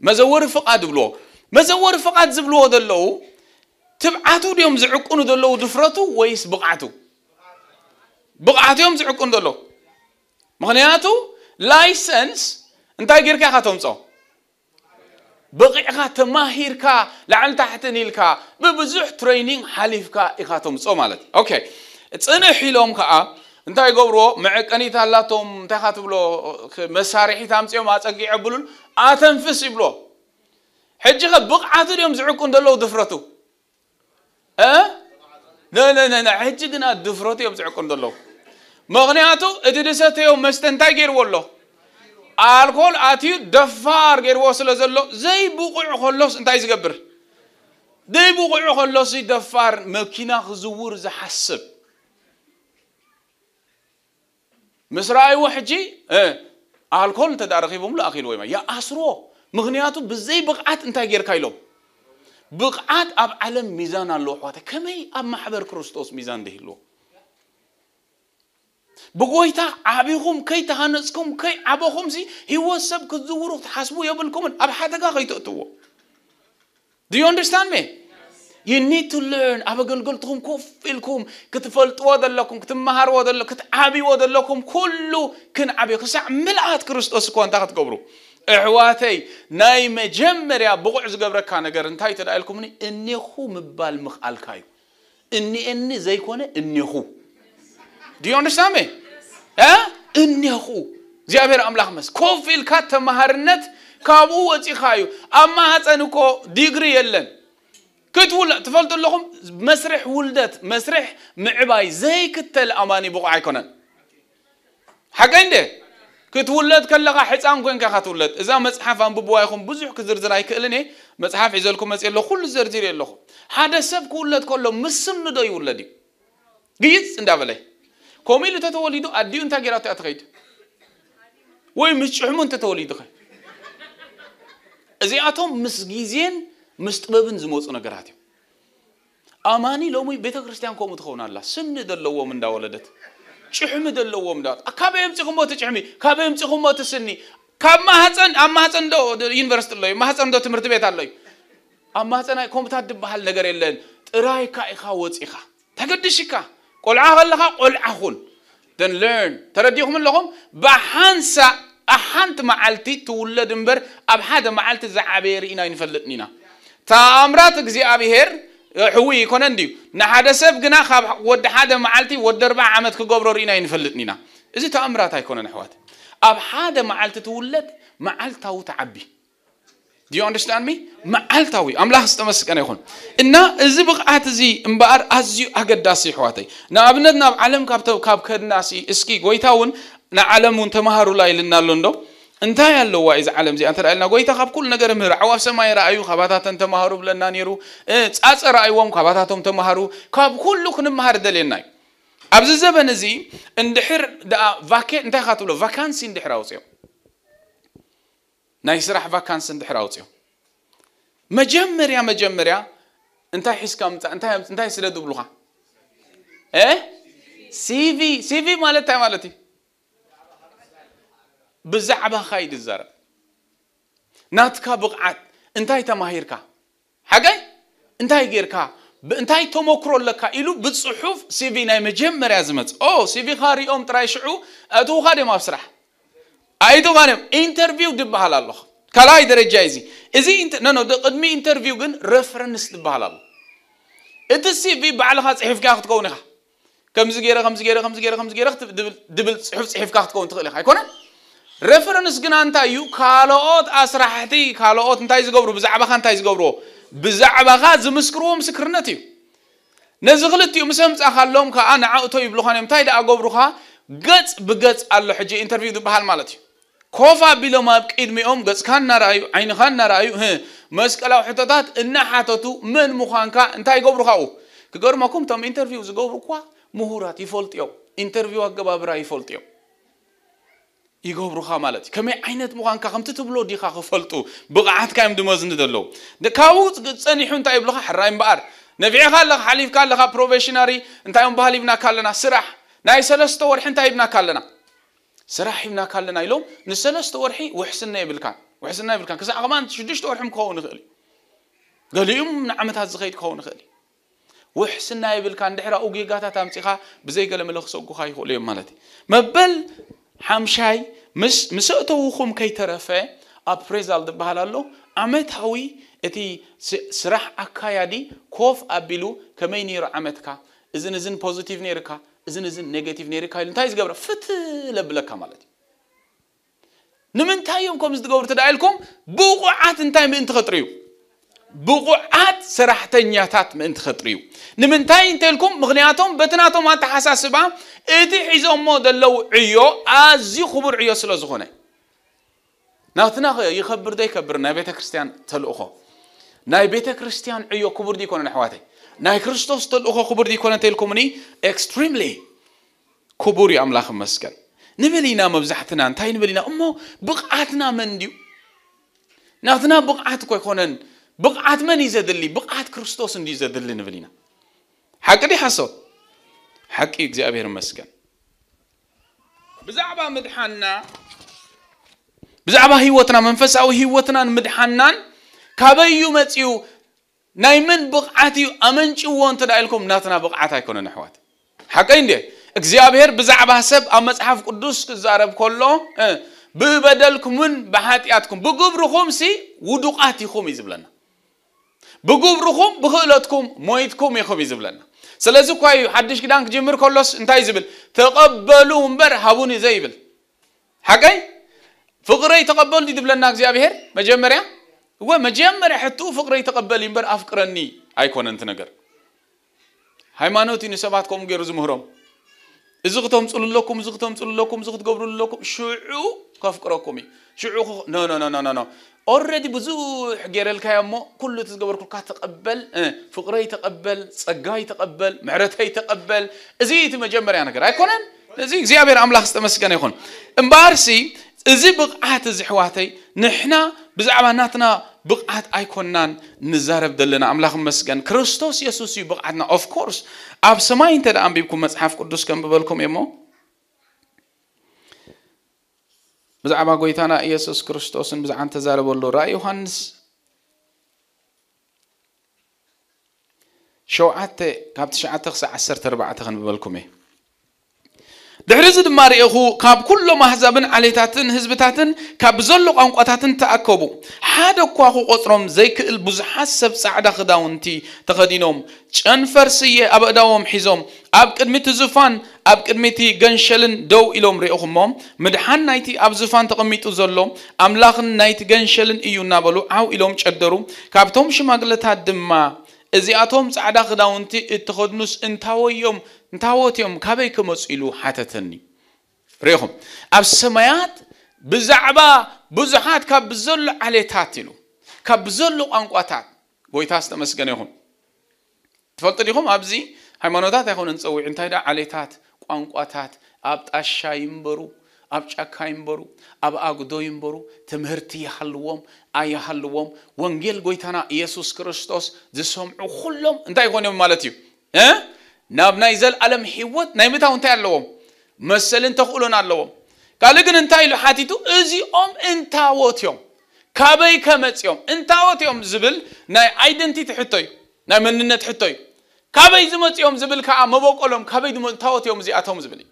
مزور فقاد بلو مزور فقاد زبلو دلو تبعاتو ديوم زعقونو دلو دفرتو ويس بقعتو بقعتو يوم زعقون دلو مغنياتو لايسنس انتا غيركا خاتمصو بقيقا تماهيركا لعل تحت نيلكا ببزح ترينينغ حليفكا اخاتمصو مالت اوكي اتسنا حيلوم كا انتا يغبرو معك اني تالاتوم تخات بلو مساريحي تامسيو ما تسقي عبلون اتنفس بلو حجي خب بقعة اليوم زعكون دلو دفرتو اه لا لا لا حجي قنا دفرتو يوم زعكون دلو ምክንያቱ እቲ ድሰተዮ መስተንታይ ገይርዎ ኣሎ ኣልኮል ኣትዩ ደፋር ገይርዎ ስለ ዘሎ ዘይብቑዕ ከሎስ እንታይ ዝገብር ዘይብቑዕ ከሎስ ደፋር መኪና ክዝውር ዝሓስብ ምስ ረኣይዎ ሕጂ ኣልኮል እንተ ዳረኺቦምሉ ኣኺልዎ ማ ይኣስርዎ ምክንያቱ ብዘይ ብቕዓት እንታይ ጌርካ ኢሎም ብቕዓት ኣብ ዓለም ሚዛን ኣለዎ ኣሕዋተ ከመይ ኣብ ማሕበር ክርስቶስ ሚዛን ደህልዎ ብጎይታ ዓቢኹም ከይተሃነፅኩም ከይዓበኹምሲ ሂወት ሰብ ክትዝውሩ ክትሓስቡ የብልኩምን ኣብ ሓደጋ ከይትእትዎ ድዩ ንደርስታን ሜ you need to learn ኣብ ኣገልገልትኩም ኮፍ ኢልኩም ክትፈልጥዎ ዘለኩም ክትመሃርዎ ዘሎ ክትዓብይዎ ዘለኩም ኩሉ ክንዓብዮ ክሳዕ ምልኣት ክርስቶስ እኳ እንታይ ክትገብሩ ኣሕዋተይ ናይ መጀመርያ ብቑዕ ዝገብረካ ነገር እንታይ ተዳ ኢልኩምኒ እኒኹ ምባል ምኽኣልካ እዩ እኒአኒ ዘይኮነ እኒኹ Do you understand me? እኒኹ እግዚኣብሔር ኣምላኽ መስ ኮፍ ኢልካ ተመሃርነት ካብኡ ወፂኻ እዩ ኣብ ማሃፀን እኮ ዲግሪ የለን ክትውላእ ትፈልጡ ኣለኹም መስርሕ ውልደት መስርሕ ምዕባይ ዘይክተል ኣማኒ ብቑዕ ኣይኮነን ሓቀይ እንዴ ክትውለድ ከለኻ ሕፃን ኮንካ ካትውለድ እዛ መፅሓፍ ኣንብብዋ ይኹም ብዙሕ ክዝርዝር ኣይክእልን እየ መፅሓፍ ሒዘልኩም መፅ ኣለኹ ኩሉ ዘርዚር ኣለኹ ሓደ ሰብ ክውለድ ከሎ ምስምንዶ ይውለድ እዩ ግይፅ እንዳበለይ كومي اللي تتوليدو أدي أنت جرات أتغيد وين مش عمو أنت توليد خي زي أتوم مسجيزين مستقبل زموت أنا جراتي أماني لو مي بيتا كريستيان كوم تخون الله سن دلوا ومن دا ولدت شحم دلوا ومن دا كابي يمشي خمبو تشحمي كابي يمشي خمبو تسني كم ما هتصن أم ما هتصن دو يونيفرسيتي لوي ما هتصن دو تمرتبة تلوي أم ما هتصن كوم تاد بحال نجار اللين راي كا إخا وتس إخا قل عهل لها قل عهل then learn ترديهم لهم بحنسة أحنت معلتي تولد مبر أب حدا معلت زعبير إنا ينفلتنينا تامرات زي أبيهر حوي يكون عندي نحدا سبقنا خاب ود حدا معلتي ود ربع عمد كقبرور إنا ينفلتنينا إذا تامرات هيكون نحوات أب حدا معلت تولد معلت أو تعبي Do you understand me? መዓልታዊ ኣምላኽ ዝተመስቀነ ይኹን እና እዚ ብቕዓት እዚ እምበኣር ኣዝዩ ኣገዳሲ ኣሕዋተይ ንኣብነት ናብ ዓለም ካብ ከድናሲ እስኪ ጎይታ እውን ንዓለም እውን ተማሃሩላ ኢልና ኣሎ እንዶ እንታይ ኣለዋ እዚ ዓለም እዚኣ እንተ ኢልና ጎይታ ካብ ኩሉ ነገር ምህር ዓዋፍ ሰማይ ረኣዩ ካባታተን ተማሃሩ ብለና ነይሩ ፃፀ ረኣይዎም ካባታቶም ተማሃሩ ካብ ኩሉ ክንመሃር ደልየና እዩ ኣብዚ ዘበን እዚ እንድሕር ደኣ እንታይ ካ ትብሎ ቫካንሲ እንድሕር ኣውፅኦም ناي سرح فاكانس اندحر اوتيو مجمر يا مجمر يا انت حس كم انت انت حس لدو بلوها ايه سي في سي في مالتها مالتي بزعبا خايد الزر ناتكا بقعت انت هاي تماهيركا حقاي انت هاي غيركا انت هاي تموكرو لكا إلو بتصحف سي في ناي مجمر يا زمت او سي في خاري اوم تراي شعو اتو خادي ما بسرح ايدو مانم انترفيو دي بحال الله كلاي درجة ايزي ازي انت نو نو قدمي انترفيو قن رفرنس دي بحال الله انت السي في بعلها صحيف كاخت كونها كم زغيره كم زغيره كم زغيره كم زغيره دبل دبل صحف صحف كاخت كون تخلي هاي كونه رفرنس قن انت يو كالوت اسرحتي كالوت انت عايز غبرو بزعبه خان انت عايز غبرو بزعبه خا زمسكرو مسكرنتي نزغلتي مسهم تاخالهم كان عاوتو يبلو خان امتاي دا غبرو خا غص بغص الله حجي انترفيو دبل مالتي كوفا بلو ما بقيد ميوم قس خان نرأيو عين خان نرأيو هن مسكلا وحتتات إن حتتو من مخانكا انتا يقبر خاو كقر ماكم تم انترفيو زقبر كوا مهورات يفولت يو انترفيو أقباب رأي يفولت يو يقبر خا مالت كم عينت مخانكا خم تتبلو دي خا فولتو بقعات كايم دو مزند دلو دكاو تسانيحو انتا يبلو خا حرائم بار نبيع خالق حليف خالق بروفيشناري انتا يوم بحليبنا كالنا سرح نايسلستو ورحنتا يبنا كالنا ስራሕ ሂብና ካለና ኢሎም ንሰለስተ ወርሒ ውሕስና ይብልካን ውሕስና ይብልካን ክሳዕ ኸማ ሽዱሽተ ወርሒ ክኸውን ይኽእል እዩ ገሊኡም ንዓመታት ዝኸይድ ክኸውን ይኽእል እዩ ውሕስና ይብልካ እንድሕር ኣብኡ ጌጋታት ኣምፂኻ ብዘይገለ መለ ክሰጉካ ይኽእሉ እዮም ማለት እዩ መበል ሓምሻይ ምስ እተውኹም ከይተረፈ ኣብ ፕሬዛል ዝበሃል ኣሎ ዓመታዊ እቲ ስራሕ ኣካያዲ ኮፍ ኣቢሉ ከመይ ነይሩ ዓመትካ እዝን እዝን ፖዚቲቭ ነይርካ إذن إذن نيجاتيف نيري كايلن تايز جبر فت لبلا كمالتي نمن تايون كومز دغور تدايلكم بوقو عات انتاي من تخطريو بوقو عات سرحتن ياتات من تخطريو نمن تاي انتايلكم مغنياتهم بتناتهم عات حساس با ايتي حيزو مود اللو عيو ازي خبر عيو سلو زخوني ناتنا يخبر دي كبر نا بيتا كريستيان تلقو ناي بيتا كريستيان عيو كبر دي كون نحواتي ናይ ክርስቶስ ተልእኮ ክቡር ዘይኮነ እንተኢልኩምኒ ኤክስትሪምሊ ክቡር እዩ ኣምላኽ መስገን ንብል ኢና መብዛሕትና እንታይ ንብል ኢና እሞ ብቕዓትና መን ድዩ ናትና ብቕዓት እኮ ኣይኮነን ብቕዓት መን እዩ ዘድሊ ብቕዓት ክርስቶስ እንድዩ ዘድሊ ንብል ኢና ሓቂ ዲ ሓሶብ ሓቂ እግዚኣብሔር መስገን ብዛዕባ ምድሓንና ብዛዕባ ሂወትና መንፈሳዊ ሂወትናን ምድሓንናን ካበዩ መፅኡ ናይ መን ብቕዓት እዩ ኣመንጭዎ እንተዳ ኢልኩም ናትና ብቕዓት ኣይኮነን ኣሕዋት ሓቀይ እንዴ እግዚኣብሔር ብዛዕባ ሰብ ኣብ መፅሓፍ ቅዱስ ክዛረብ ከሎ ብበደልኩምን ብሓጢኣትኩም ብግብርኹም ሲ ውዱቓት ኢኹም እዩ ዝብለና ብግብርኹም ብክእለትኩም ሞይትኩም ኢኹም እዩ ዝብለና ስለዚ እኳ እዩ ሓድሽ ክዳን ክጅምር ከሎስ እንታይ ዝብል ተቐበሉ እምበር ሃቡን ዘ ይብል ሓቀይ ፍቕረይ ተቐበሉ ድብለና እግዚኣብሔር መጀመርያ ومجمر حتو فقر يتقبل ينبر أفقرني أيكون أنت نجر هاي ما نوتي نسبات كم غير زمهرم زغتهم تقول لكم زغتهم تقول لكم زغت قبر لكم شعو كفقركم شعو نو نو نو نو نو اوريدي بزوح غير الكيامو كله تزقبر كل تقبل إيه. فقري تقبل صقاي تقبل معرتي تقبل زيت مجمر يا نجر أيكونن እዚ እግዚኣብሔር ኣምላኽ ዝተመስገነ ይኹን እምበኣርሲ እዚ ብቕዓት እዚ ኣሕዋተይ ንሕና ብዛዕባ ናትና ብቕዓት ኣይኮንናን ንዛረብ ዘለና ኣምላኽ መስገን ክርስቶስ የሱስ እዩ ብቕዓትና ኦፍኮርስ ኣብ ሰማይ እንተ ደኣ ኣንቢብኩም መፅሓፍ ቅዱስ ከም ብበልኩም እየ እሞ ብዛዕባ ጎይታና ኢየሱስ ክርስቶስን ብዛዕባ እንተዛረበሉ ራእይ ዮሃንስ ሸውዓተ ካብ ትሽዓተ ክሳብ ዓሰርተ ኣርባዕተ ክንብበልኩም እየ ድሕሪዚ ድማ ሪኢኹ ካብ ኩሎም ኣሕዛብን ዓሌታትን ህዝብታትን ካብ ዘሎ ቋንቋታትን ተኣከቡ ሓደ እኳ ክቆፅሮም ዘይክእል ብዙሓት ሰብ ፃዕዳ ክዳውንቲ ተኸዲኖም ጨንፈር ስየ ኣብ ኣእዳዎም ሒዞም ኣብ ቅድሚቲ ዙፋን ኣብ ቅድሚቲ ገንሸልን ደው ኢሎም ሪኢኹሞም ምድሓን ናይቲ ኣብ ዙፋን ተቐሚጡ ዘሎ ኣምላኽን ናይቲ ገንሸልን እዩ እናበሉ ዓው ኢሎም ጨደሩ ካብቶም ሽማግለታት ድማ እዚኣቶም ፃዕዳ ክዳውንቲ እትኸድኑስ እንታወዮም እንታወት እዮም ካበይ ክመፁ ኢሉ ሓተተኒ ሪኢኹም ኣብ ሰማያት ብዛዕባ ብዙሓት ካብ ብዘሎ ዓሌታት ኢሉ ካብ ብዘሎ ቋንቋታት ጎይታ ዝተመስገነ ይኹን ትፈልጡ ዲኹም ኣብዚ ሃይማኖታት ኣይኮነ ንፀዊዕ እንታይ ዳ ዓሌታት ቋንቋታት ኣብ ጣሻ ይንበሩ ኣብ ጫካ ይንበሩ ኣብ ኣጉዶ ይንበሩ ትምህርቲ ይሃልዎም ኣይሃልዎም ወንጌል ጎይታና ኢየሱስ ክርስቶስ ዝሰምዑ ኩሎም እንታይ ይኮን እዮም ማለት እዩ نابنا يزال ألم حيوت نايمتا هون تاي اللوهم مسل انتا خلونا اللوهم قالقن انتا يلو حاتيتو ازي ام انتا ووتيوم كابي كمت يوم انتا ووتيوم زبل ناي ايدنتيت حتوي ناي مننت حتوي كابي زموت يوم زبل كا مبوك ولوم كابي دمو انتا ووتيوم زي اتوم زبلي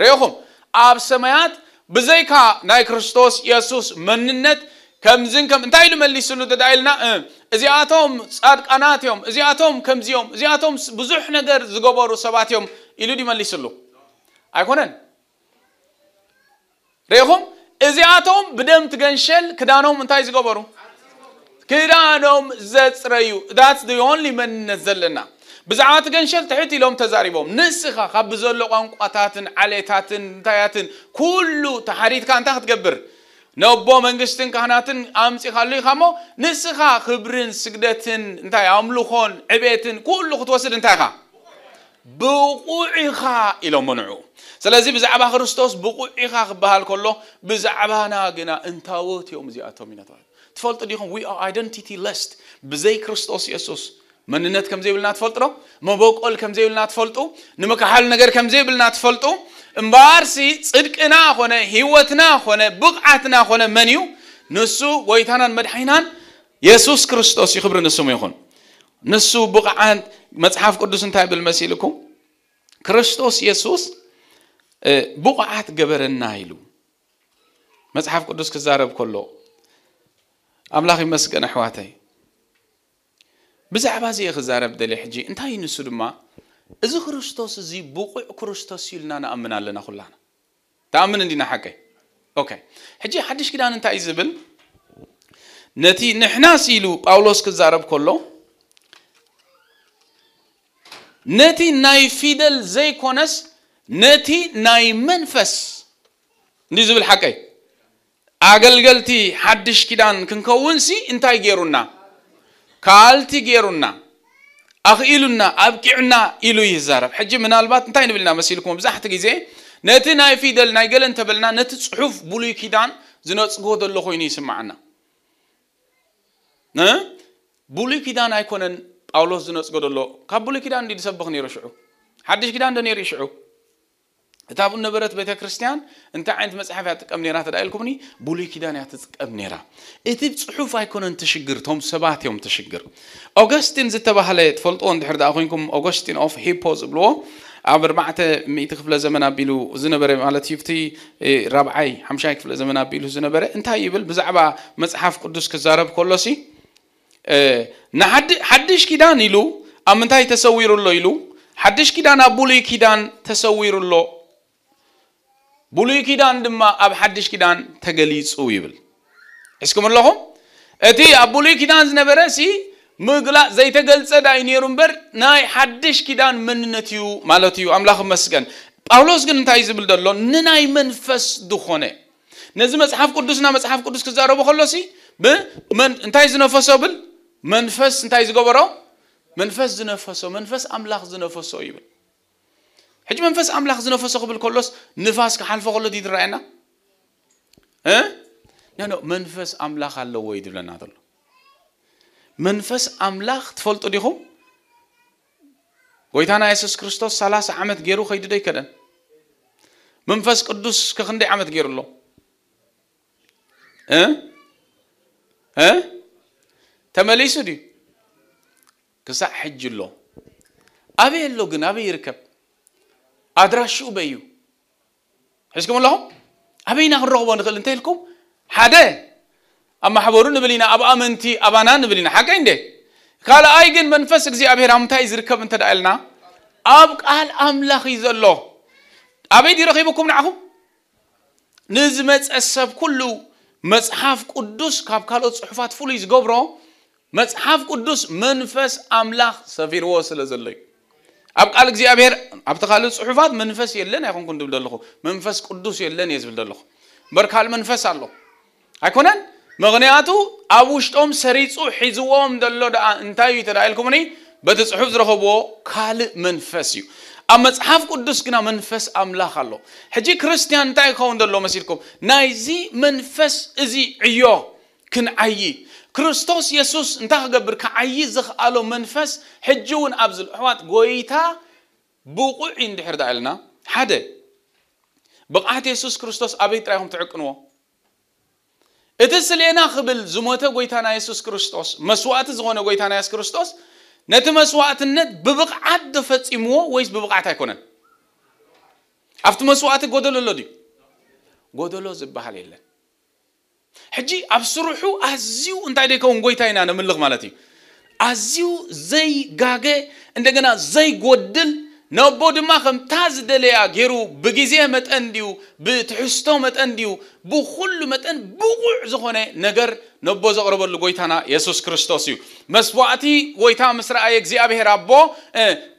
ريوخم اب سمايات بزيكا ناي كريستوس يسوس مننت حتوي ከምዝን ከም እንታይ ንመሊስሉ ተዳኢልና እዚኣቶም ጻድቃናት እዮም እዚኣቶም ከምዚኦም እዚኣቶም ብዙሕ ነገር ዝገበሩ ሰባት እዮም ኢሉ ይመሊስሉ ኣይኮነን ርኢኹም እዚኣቶም ብደም ትገንሸል ክዳኖም እንታይ ዝገበሩ ክዳኖም ዘፅረዩ ዳት ኦንሊ መንነት ዘለና ብዛዕባ እቲ ገንሸል ትሕት ኢሎም ተዛሪቦም ንስኻ ካብ ብዘሎ ቋንቋታትን ዓሌታትን እንታያትን ኩሉ ተሓሪትካ እንታይ ክትገብር ነቦ መንግስትን ካህናትን ኣምፂ ካለኢኻ እሞ ንስኻ ክብርን ስግደትን እንታይ ኣምልኾን ዕቤትን ኩሉ ክትወስድ እንታይ ኢኻ ብቑዕ ኢኻ ኢሎሞ ንዑ ስለዚ ብዛዕባ ክርስቶስ ብቑዕ ኢኻ ክበሃል ከሎ ብዛዕባና ግና እንታወት እዮም እዚኣቶም ኢና ተባሂሉ ትፈልጡ ዲኹም ዊ ኣር ኢደንቲቲ ለስት ብዘይ ክርስቶስ የሱስ መንነት ከም ዘይብልና ትፈልጡ ዶ መበቆል ከም ዘይብልና ትፈልጡ ንምካሓል ነገር ከም ዘይብልና ትፈልጡ እምበኣርሲ ጽድቅና ኾነ ህይወትና ኾነ ብቕዓትና ኾነ መን እዩ ንሱ ጎይታናን መድሓይናን የሱስ ክርስቶስ ይኽብሪ ንስሙ ይኹን ንሱ ብቕዓን መፅሓፍ ቅዱስ እንታይ ብል መሲል እኩም ክርስቶስ የሱስ ብቑዓት ገበረና ኢሉ መፅሓፍ ቅዱስ ክዛረብ ከሎ ኣምላኽ ይመስገን ኣሕዋተይ ብዛዕባ እዚየ ክዛረብ ደልየ ሕጂ እንታይ ንሱ ድማ እዚ ክርስቶስ እዚ ብቑዕ ክርስቶስ ኢልና ንኣምን ኣለና ኩላና ተኣምን እንዲና ሓቀይ ኦኬ ሕጂ ሓድሽ ክዳን እንታይ እዩ ዝብል ነቲ ንሕናስ ኢሉ ጳውሎስ ክዛረብ ከሎ ነቲ ናይ ፊደል ዘይኮነስ ነቲ ናይ መንፈስ እንዲ ዝብል ሓቀይ ኣገልገልቲ ሓድሽ ኪዳን ክንከውን ሲ እንታይ ገይሩና ካልቲ ገይሩና أخي إلنا أبكيعنا إلو يزارب حجي من البات نتاين بلنا مسيلكم بزاحت قيزي نتي ناي فيدل ناي قلن تبلنا نتي تصحف بولي كيدان زنوت سقود اللو خويني يسمعنا نه بولي كيدان أيكونن أولو زنوت سقود اللو كاب بولي كيدان دي سبق نيرشعو حدش كيدان دنيرشعو እታ ኣብኡ ነበረት ቤተ ክርስትያን እንታይ ዓይነት መፅሓፍ እያ ትጥቀም ነራ ተዳኢልኩምኒ ብሉይ ኪዳን እያ ትጥቀም ነራ እቲ ፅሑፍ ኣይኮነን ትሽግር ቶም ሰባት እዮም ትሽግር ኦገስቲን ዝተባሃለ ትፈልጥዎ እንድሕር ኣ ኮንኩም ኦገስቲን ኦፍ ሂፖ ዝብልዎ ኣብ 4 ሚእቲ ክፍለ ዘመን ኣቢሉ ዝነበረ ማለት እዩ እቲ ራብዓይ ሓምሻይ ክፍለ ዘመን ኣቢሉ ዝነበረ እንታይ ይብል ብዛዕባ መፅሓፍ ቅዱስ ክዛረብ ከሎሲ ንሓድሽ ኪዳን ኢሉ ኣብ ምንታይ ተሰዊሩሎ ኢሉ ሓድሽ ኪዳን ኣብ ብሉይ ኪዳን ተሰዊሩሎ بلوي كيدان دم أب حدش كيدان تجليس ويبل اسكم اللهم أتي أب بلوي كيدان زنبرسي مغلا زي تجلس دا ينيرم بر ناي حدش كيدان من نتيو مالتيو أملاخ مسكن ጳውሎስ ግን እንታይ ዝብል ደሎ ንናይ መንፈስ ድኾነ ነዚ መፅሓፍ ቅዱስና መፅሓፍ ቅዱስ ክዛረቦ ከሎ ሲ እንታይ ዝነፈሶ ብል መንፈስ እንታይ ዝገበሮ መንፈስ ዝነፈሶ መንፈስ ኣምላኽ ዝነፈሶ ይብል حج منفس أملاخ زنفس قبل كلوس نفاس كحال فقلو دي درعنا ها نحن منفس أملاخ الله ويد لنا دلو منفس أملاخ تفلتو ديهم ويتانا يسوس كريستوس سلاس عمت غيرو خيد دي كدن منفس قدوس كخند عمت غيرو له ها ها تمليسو دي كسا حج الله أبي اللو جنابي يركب ادراشو بيو حسكم الله ابينا الرغبه نقل انت لكم حدا اما حبورو نبلينا ابا امنتي ابانا نبلينا حق عندي قال اي جن منفس اغزابير امتاي زركب انت دالنا اب قال املاخ يزلو ابي دي رخيبكم نعهم نزمت اسب كله مصحف قدوس كاب قالو صحفات فولي زغبرو مصحف قدوس منفس املاخ سفير وصل زلك أبقى لك زي أبير أبقى لك صحفات منفس يلن يكون كنت بدل لخو منفس قدوس يلن يزبل دل لخو منفس الله أكونن مغنياتو أبوش سريتو سريت دلو دل لو ده انتاي يترايل كمني بدت صحف رخو كال منفسيو أما صحف قدوس كنا منفس أملاخ الله حجي كريستيان تاي خون دل لو نايزي منفس إزي عيو كن عيي ክርስቶስ ኢየሱስ እንታይ ክገብር ክዓይ ዝኽኣሎ መንፈስ ሕጂ እውን ኣብዚ ኣሕዋት ጎይታ ብቑዕ እንድሕር ዳ ኣለና ሓደ ብቕዓት የሱስ ክርስቶስ ኣበይ ጥራይ ኹም ትዕቅንዎ እቲ ስልኤና ክብል ዝሞተ ጎይታና የሱስ ክርስቶስ መስዋእቲ ዝኾነ ጎይታና የሱስ ክርስቶስ ነቲ መስዋእትነት ብብቕዓት ተፈፂምዎ ወይስ ብብቕዓት ኣይኮነን ኣብቲ መስዋእቲ ጎደሎ ኣሎ ድዩ ጎደሎ ዝበሃል የለን ሕጂ ኣብ ስርሑ ኣዝዩ እንታይ ደይከውን ጎይታ ኢና ንምልኽ ማለት እዩ ኣዝዩ ዘይጋገ እንደገና ዘይጎድል ነቦ ድማ ከምታ ዝደለያ ገይሩ ብግዜ መጠን ድዩ ብትሕዝቶ መጠን ድዩ ብኩሉ መጠን ብቑዕ ዝኾነ ነገር ነቦ ዘቕርበሉ ጎይታና የሱስ ክርስቶስ እዩ መስዋዕቲ ጎይታ ምስ ረኣየ እግዚኣብሔር ኣቦ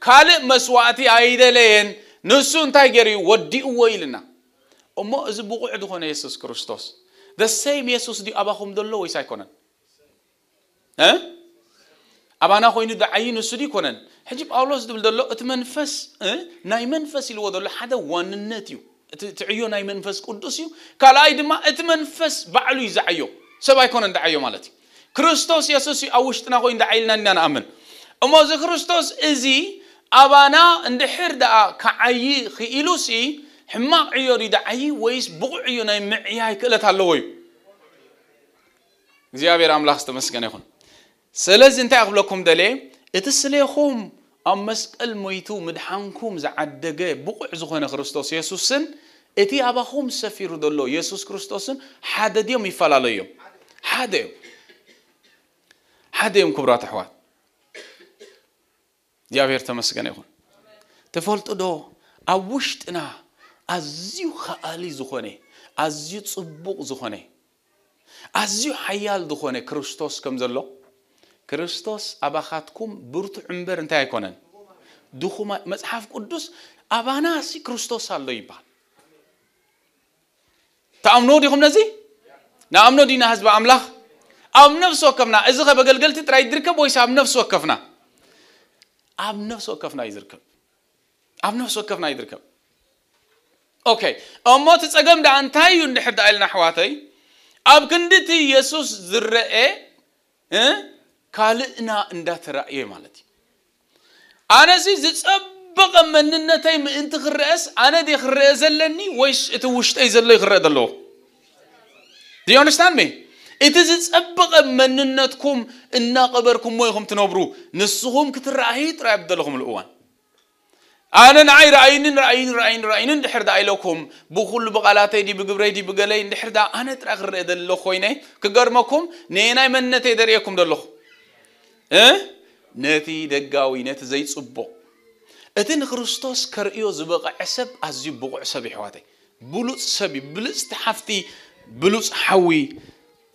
ካልእ መስዋዕቲ ኣይደለየን ንሱ እንታይ ገይሩ እዩ ወዲእዎ ኢልና እሞ እዚ ብቑዕ ዝኾነ የሱስ ክርስቶስ ዘሰይም የሱስ ድዩ ኣባኹም ዘሎ ወይስ ኣይኮነን ኣባና ኮይኑ ዳዓይን እሱ ድ ይኮነን ሕጂ ጳውሎስ ዝብል ዘሎ እቲ መንፈስ ናይ መንፈስ ኢልዎ ዘሎ ሓደ ዋንነት እዩ ትዕዮ ናይ መንፈስ ቅዱስ እዩ ካልኣይ ድማ እቲ መንፈስ ባዕሉ እዩ ዝዓዮ ሰብ ኣይኮነን ዳዓዮ ማለት እዩ ክርስቶስ የሱስ እዩ ኣብ ውሽጥና ኮይኑ ዳዓይልና ኢና ንኣምን እሞ እዚ ክርስቶስ እዚ ኣባና እንድሕር ደኣ ከዓይ ክኢሉ ሲ حماق عيو ريدا أي ويس بوق عيو ناي معي هاي كلا تالوي زيابي رام لاخس تمسكن يخون سلز انت أغلقكم دالي اتسلي خوم أمسك الميتو مدحانكم زعدقى بوق عزوخنا خرستوس يسوسن اتي أبا خوم سفيرو دالو يسوس كرستوسن حادة ديوم يفال عليهم حادة حادة يوم كبرات أحوات زيابي رتمسكن يخون تفولتو دو أوشتنا ኣዝዩ ከኣሊ ዝኾነ ኣዝዩ ፅቡቕ ዝኾነ ኣዝዩ ሓያል ዝኾነ ክርስቶስ ከም ዘሎ ክርስቶስ ኣባኻትኩም ብርቱዕ እምበር እንታይ ኣይኮነን ድኹማ መፅሓፍ ቅዱስ ኣባናሲ ክርስቶስ ኣሎ ይበሃል ተኣምኖ ዲኹም ነዚ ንኣምኖ ዲና ህዝቢ ኣምላኽ ኣብ ነፍሲ ወከፍና እዚ ኸ በገልገልቲ ጥራይ ዝርከብ ወይስ ኣብ ነፍሲ ወከፍና ኣብ ነፍሲ ወከፍና እዩ ዝርከብ ኣብ ነፍሲ ወከፍና እዩ ዝርከብ اوكي እሞ እቲ ፀገም ደኣ እንታይ እዩ እንድሕር ዳ ኢልና ኣሕዋተይ ኣብ ክንዲ እቲ ኢየሱስ ዝረአ ካልእና እንዳተራእየ ማለት እዩ ኣነሲ ዝፀበቐ መንነተይ ምእንቲ ክረአስ ኣነ ደ ክረአ ዘለኒ ወይስ እቲ ውሽጠይ ዘሎ ይክረአ ዘለዎ ዲዮንስታን ሜ እቲ ዝፀበቐ መንነትኩም እናቐበርኩሞ ኢኹም ትነብሩ ንስኹም ክትረኣዩ ጥራይ ኣብዘለኹም እዋን أنا نعي رأين رأين رأين رأين دحر دا بقول بقالاتي دي بقبري دي بقالي دحر دا أنا ترغر خوينه كجرمكم نين أي من نتي دريكم دلو إيه نتي دجاوي نتي زي صبو أتين خرستوس كريو زبقى عسب أزيب بقى عسب حواتي بلوس سبي بلوس تحفتي بلوس حوي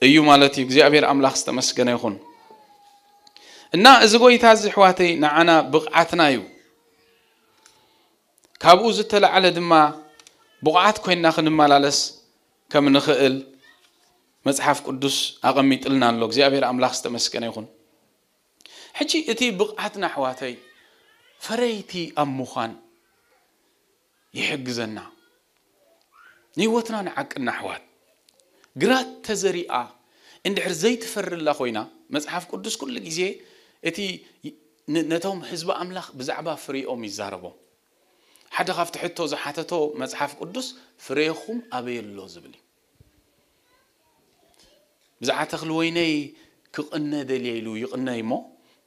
أيو مالتي ማለት أبير እግዚኣብሔር ኣምላኽ ዝተመስገነ ይኹን እና እዚ ጎይታ حواتي نعنا بقعتنا يو كابو زتلا على دما بغات كوين ناخن مالالس كم نخيل مزحف قدوس أغميت إلنا اللوك زي أبير أملاك ستمسكنا هون حجي إتي بغات نحواتي فريتي أموخان يحقزنا نيوتنا نعك النحوات قرات تزريعة عند حرزي تفر الله خوينا مزحف كل جزية إتي نتوم حزب املاح بزعبا فري أو مزاربو حدا خافت حتى زحاتته مصحف قدس فريخوم ابي الله زبلي بزعات خلويني كقنا دليلو يقنا يمو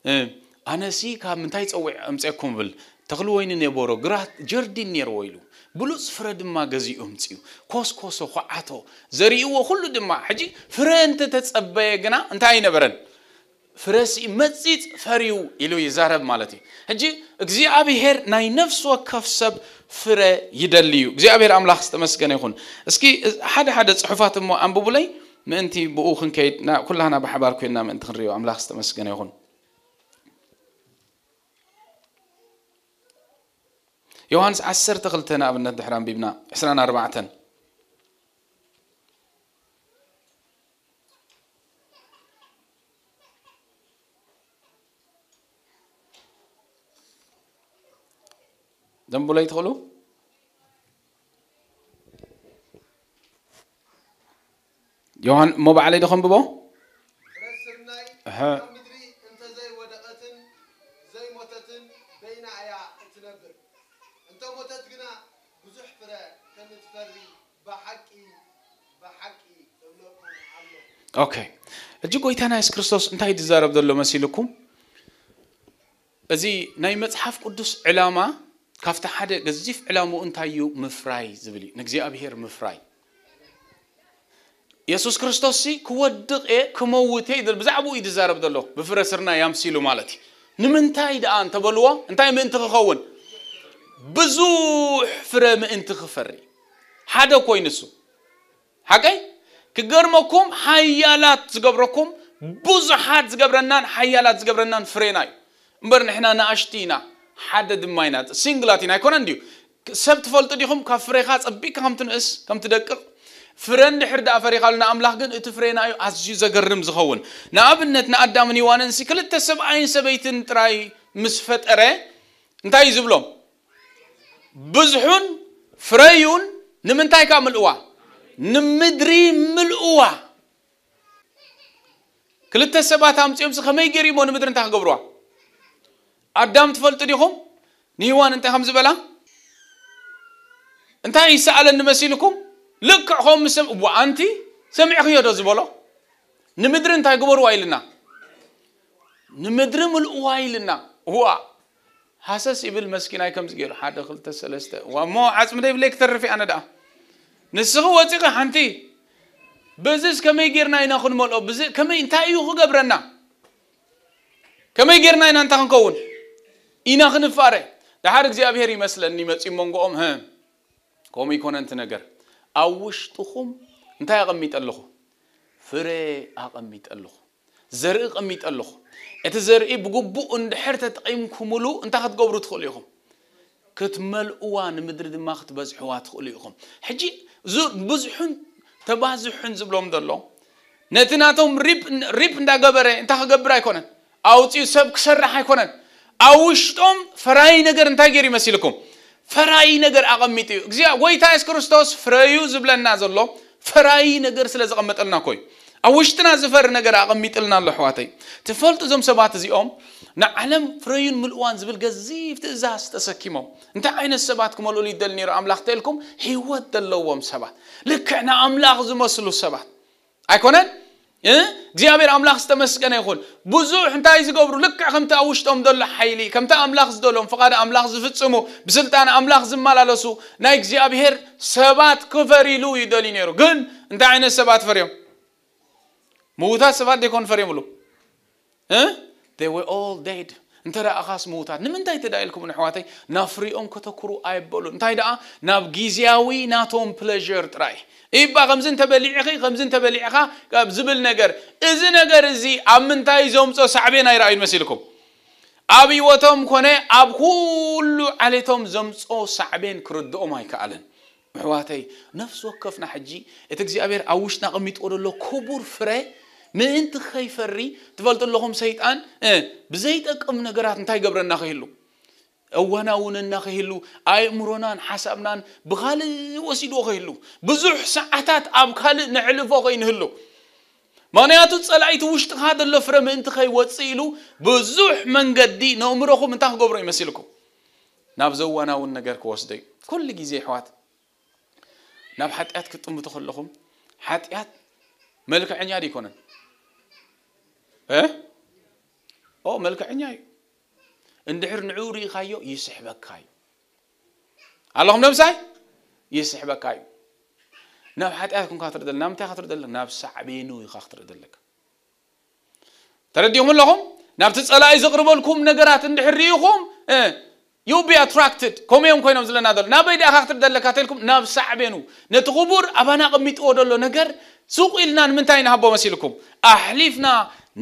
اه. انا سي كا من تاي تصوع امصيكم بل تخلوين نيبورو جرات جردين نير ويلو بلوص فرد ما غزي امصيو كوس كوسو خاتو زريو كله دما حجي فرنت تتصبايا غنا انت اي نبرن فرسي مزيت فريو يلو يزارب مالتي حجي እግዚኣብሔር ናይ ነፍሲ ወከፍ ሰብ ፍረ ይደሊ እዩ እግዚኣብሔር ኣምላኽ ዝተመስገነ ይኹን እስኪ ሓደ ሓደ ፅሑፋት እሞ ኣንብቡለይ ምእንቲ ብኡ ክንከይድ ኩላህና ብሓባር ኮይንና ምእንቲ ክንሪዮ ኣምላኽ ዝተመስገነ ይኹን ዮሃንስ 12 ንኣብነት ድሕር ኣንቢብና 24 ذنبه لا يدخله يوحنا مو بعلي دخم ببو ها ኦኬ ሕጂ ጎይታና የሱስ ክርስቶስ እንታይ ዝዛረብ ዘሎ መሲልኩም እዚ ናይ መፅሓፍ ቅዱስ ዕላማ ካብቲ ሓደ ገዚፍ ዕላምኡ እንታይ እዩ ምፍራይ ዝብል እዩ ንእግዚኣብሄር ምፍራይ የሱስ ክርስቶስ ሲ ክወድቕ እየ ክመውት እየ ብዛዕባኡ እዩ ዝዛረብ ዘሎ ብፍረ ስርናይ ያምሲሉ ማለት እዩ ንምንታይ ደኣ እንተበልዎ እንታይ ምእንቲ ክኸውን ብዙሕ ፍረ ምእንቲ ክፈሪ ሓደ ኮይኑ እሱ ሓቀይ ክገርመኩም ሓያላት ዝገብረኩም ብዙሓት ዝገብረናን ሓያላት ዝገብረናን ፍሬና እዩ እምበር ንሕና ንኣሽቲ ኢና حدد ماينات سينجلاتين هيكون عندي سبت فلت ديهم كفريخات أبي كم تنقص كم تدقق فرند حرد أفريق لنا أملاك جن اتفرينا أيو أزجي زجرم زخون نا نقدام نيوان سكل التسب عين سبيتن تراي مسفت أرى انتاي زبلهم بزحون فريون نمنتاي كامل أوا نمدري مل اوا كل التسبات هم تيمس خمي جريمون مدرن تاخ قبروا أدم تفلت ديهم نيوان أنت خمس بلا أنت عيسى على نمسيلكم لك هم سم وأنتي سمع خير دز بلا نمدري أنت عقبر وايلنا نمدري مل وايلنا هو حساس يبل مسكين أي خمس قير حد دخلت سلست وما عزم ده بليك ترفي أنا ده نسخه وتيقة حنتي بزز كم يجيرنا هنا خن مول أو بزز كم ينتهي هو قبرنا كم يجيرنا هنا أنت خن كون إنا خنفارة ده حرق زي أبيهري مثلا نيمت إمان قوم هم قومي كون أنت نقر أوش تخم أنت أغميت اللخو فري أغميت اللخو زرق أغميت اللخو أنت زرقي بقبو أند حرت تقيم كملو أنت خد قبر تخليهم كتملؤوان مدرد ما خد بزحوات خليهم حجي زور بزحون تبازحون زبلهم دلو نتناتهم ريب ريب ندا قبره أنت خد قبره يكونن أو تيو سب كسر رح يكونن أوشتم فراي نجر انتاجيري مسيلكم فراي نجر زيا إخزي ويتايس كرستوس فرايو زبلن نازلوا فراي نجر سلز أقمتلنا كوي أوشتنا زفر نجر أقمتلنا اللحواتي تفلت زم سبات زيوم نعلم فرايون ملوان زبل جزيف تزاس تسكيمو انت عين السباتكم قولوا لي دلني رام لختلكم هي ود دلوهم سبات لك انا املاخ زمسلو سبات ايكونن እግዚኣብሔር ኣምላኽ ዝተመስቀነ ይኹን ብዙሕ እንታይ ዝገብሩ ልክዕ ከምቲ ኣብ ውሽጦም ዘሎ ሓይሊ ከምቲ ኣምላኽ ዝደሎም ፍቓድ ኣምላኽ ዝፍፅሙ ብስልጣን ኣምላኽ ዝመላለሱ ናይ እግዚኣብሔር ሰባት ክፈሪሉ ይደልዩ ነይሩ ግን እንታይ ዓይነት ሰባት ፈርዮም ምዉታት ሰባት ደይኮኑ ፈርዮም ብሉ እንተ ደኣ ኻስ ምዉታት ንምንታይ ተዳ ኢልኩም ንኣሕዋተይ ናብ ፍሪኦም ከተክሩ ኣይበሉን እንታይ ደኣ ናብ ግዜያዊ ናቶም ፕለር ጥራይ ይባ ከምዚ እንተበሊዕኺ ከምዚ እንተበሊዕኻ ካብ ዝብል ነገር እዚ ነገር እዚ ኣብ ምንታይ ዘምፆ ሳዕቤን ኣይረኣዩን መሲልኩም ኣብ ህወቶም ኮነ ኣብ ኩሉ ዓሌቶም ዘምፆ ሳዕቤን ክርድኦም ኣይከኣለን ኣሕዋተይ ነፍሲ ወከፍና ሕጂ እቲ እግዚኣብሔር ኣብ ውሽጥና ቀሚጥዎ ዘሎ ክቡር ፍረ ምእንቲ ከይፈሪ ትፈልጡ ኣለኹም ሰይጣን ብዘይጠቅም ነገራት እንታይ ገብረና ክህሉ أوانا ون النخيلو أي مرونان حسبنان بغال وسيدو غيلو بزح ساعتات أم خال نعلفو غينهلو مانياتو تسألعيت وشت هذا اللي فرم انت خي وتسيلو بزح من قدي نومروخو من تاه قبري مسيلكو نابزو وانا ون نقرك وسدي كل جيزي حوات ناب حتيات كتم تخلقهم حتيات ملك عنياري كونن اه او ملك عنياري እንድሕር ንዕኡ ርኢኻዮ ይስሕበካ እዩ ኣለኹም ነብሳይ ይስሕበካ እዩ ናብ ሓጢኣት ኩንካ ክትርኢ ዘለና ምንታይ ክትርኢ ዘለካ ናብ ሳዕቤኑ ኢኻ ክትርኢ ዘለካ ተረዲኹም ኣለኹም ናብቲ ፀላኢ ዘቕርበልኩም ነገራት እንድሕር ርኢኹም ዩ ቢ ኣትራክትድ ከምኦም ኮይኖም ዘለና ዘሎ ናበይ ድኣኻ ክትርኢ ዘለካ ተልኩም ናብ ሳዕቤኑ ነቲ ክቡር ኣባና ቀሚጥዎ ዘሎ ነገር ሱቕ ኢልና ንምንታይ ንሃቦ መሲልኩም ኣሕሊፍና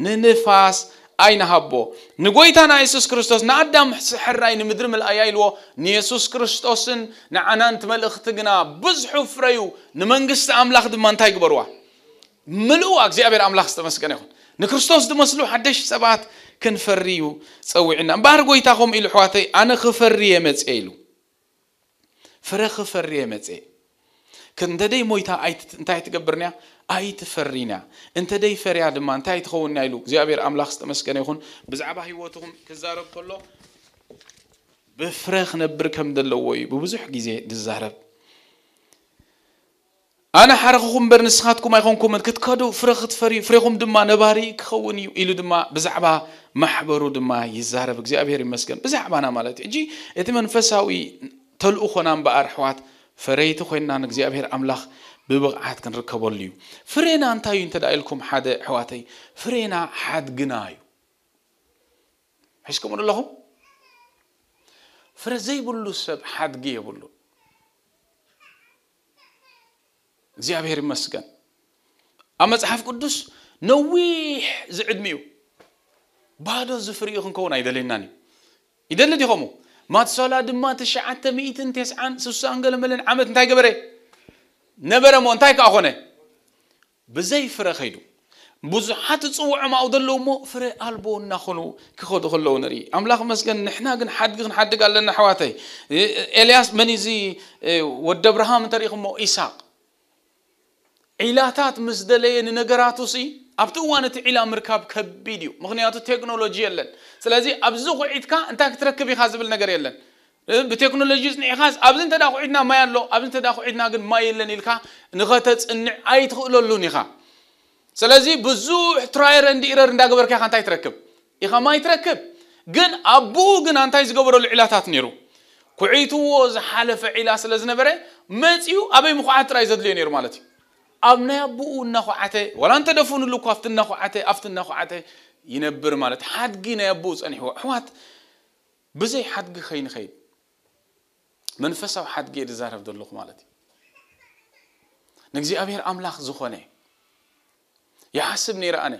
ንንፋስ ኣይናሃቦ ንጎይታና የሱስ ክርስቶስ ንኣዳም ሕራይ ንምድሪ መልኣያ ኢልዎ ንየሱስ ክርስቶስን ንዓናንቲ መልእኽቲ ግና ብዙሑ ፍረዩ ንመንግስቲ ኣምላኽ ድማ እንታይ ግበርዋ ምልእዋ እግዚኣብሔር ኣምላኽ ዝተመስገነ ይኹን ንክርስቶስ ዝመስሉ ሓደሽ ሰባት ክንፈሪ እዩ ፀዊዕና እምበር ጎይታ ከምኡ ኢሉ ኣሕዋተይ ኣነ ክፈርየ መፅ ኢሉ ፍረ ክፈርየ መፅ ክንደደይ ሞይታ እንታይ ትገብርንያ ኣይትፈሪና እንተደይፈርያ ድማ እንታይ ትኸውንና ኢሉ እግዚኣብሔር ኣምላኽ ዝተመስገነ ይኹን ብዛዕባ ሂወትኹም ክዛረብ ከሎ ብፍረ ክነብር ከም ዘለዎ እዩ ብብዙሕ ግዜ ዝዛረብ ኣነ ሓረኽኹም እምበር ንስኻትኩም ኣይኮንኩምን ክትከዱ ፍረ ክትፈርዩ ፍሬኹም ድማ ነባሪ ክኸውን እዩ ኢሉ ድማ ብዛዕባ ማሕበሩ ድማ ይዛረብ እግዚኣብሔር ይመስገን ብዛዕባና ማለት እዩ እጂ እቲ መንፈሳዊ ተልኡ ኮና እምበኣር ኣሕዋት ፈረይቲ ኮይንና ንእግዚኣብሔር ኣምላኽ ببغعات كنركبو ليو فرينا انتايو انت دايلكم حدا حواتي فرينا حد غنايو حشكم الله فر زي بولو سب حد جي بولو زيابير مسكن اما صحف قدس نويح زعدميو بعد الزفر يخون كون ايدا لناني ايدا لدي خمو ما تصلا دمات الشعات تميتن تسعان سوسان قلم لن عمت انتاي قبري ነበረ ሞ እንታይ ከዓ ኾነ ብዘይ ፍረ ኸይዱ ብዙሓት ፅውዖም ኣብኡ ዘለዉ እሞ ፍረ ኣልቦ እናኾኑ ክኸዱ ከለዉ ንርኢ ኣምላኽ መስገን ንሕና ግን ሓድጊ ክንሓድግ ኣለና ኣሕዋተይ ኤልያስ መን እዚ ወደ ኣብርሃም እንተሪኢኹ ሞ ኢስቅ ዒላታት ምስ ደለየ ንነገራቱ ሲ ኣብቲ እዋን እቲ ዒላ ምርካብ ከቢድ እዩ ምክንያቱ ቴክኖሎጂ የለን ስለዚ ኣብዚ ኩዒትካ እንታይ ክትረክብ ኢኻ ዝብል ነገር የለን ብቴክኖሎጂ ፅኒዕኻስ ኣብዚ እንተ ኩዒድና ማይ ኣሎ ኣብዚ እንተ ኩዒድና ግን ማይ የለን ኢልካ ንኸተፅንዕ ኣይትኽእለሉን ኢኻ ስለዚ ብዙሕ ትራየር እንዲኢረር እንዳገበርካ ኢኻ እንታይ ትረክብ ኢኻ ማይ ትረክብ ግን ኣቦኡ ግና እንታይ ዝገበረሉ ዒላታት ነይሩ ኩዒትዎ ዝሓለፈ ዒላ ስለ ዝነበረ መፂኡ ኣበይ ምኹዓት ጥራይ ዘድልዮ ነይሩ ማለት እዩ ኣብ ናይ ኣቦኡ እናኹዓተ ዋላ እንተደፉንሉ እኳ ኣብቲ እናኹዓተ ኣብቲ እናኹዓተ ይነብር ማለት ሓድጊ ናይ ኣቦኡ ፀኒሕዎ ኣሕዋት ብዘይ ሓድጊ ከይንኸይድ መንፈሳዊ ሓድጊ ዝዛረብ ዘለኹ ማለት እዩ ንእግዚኣብሔር ኣምላኽ ዝኾነ ይሓስብ ነይረ ኣነ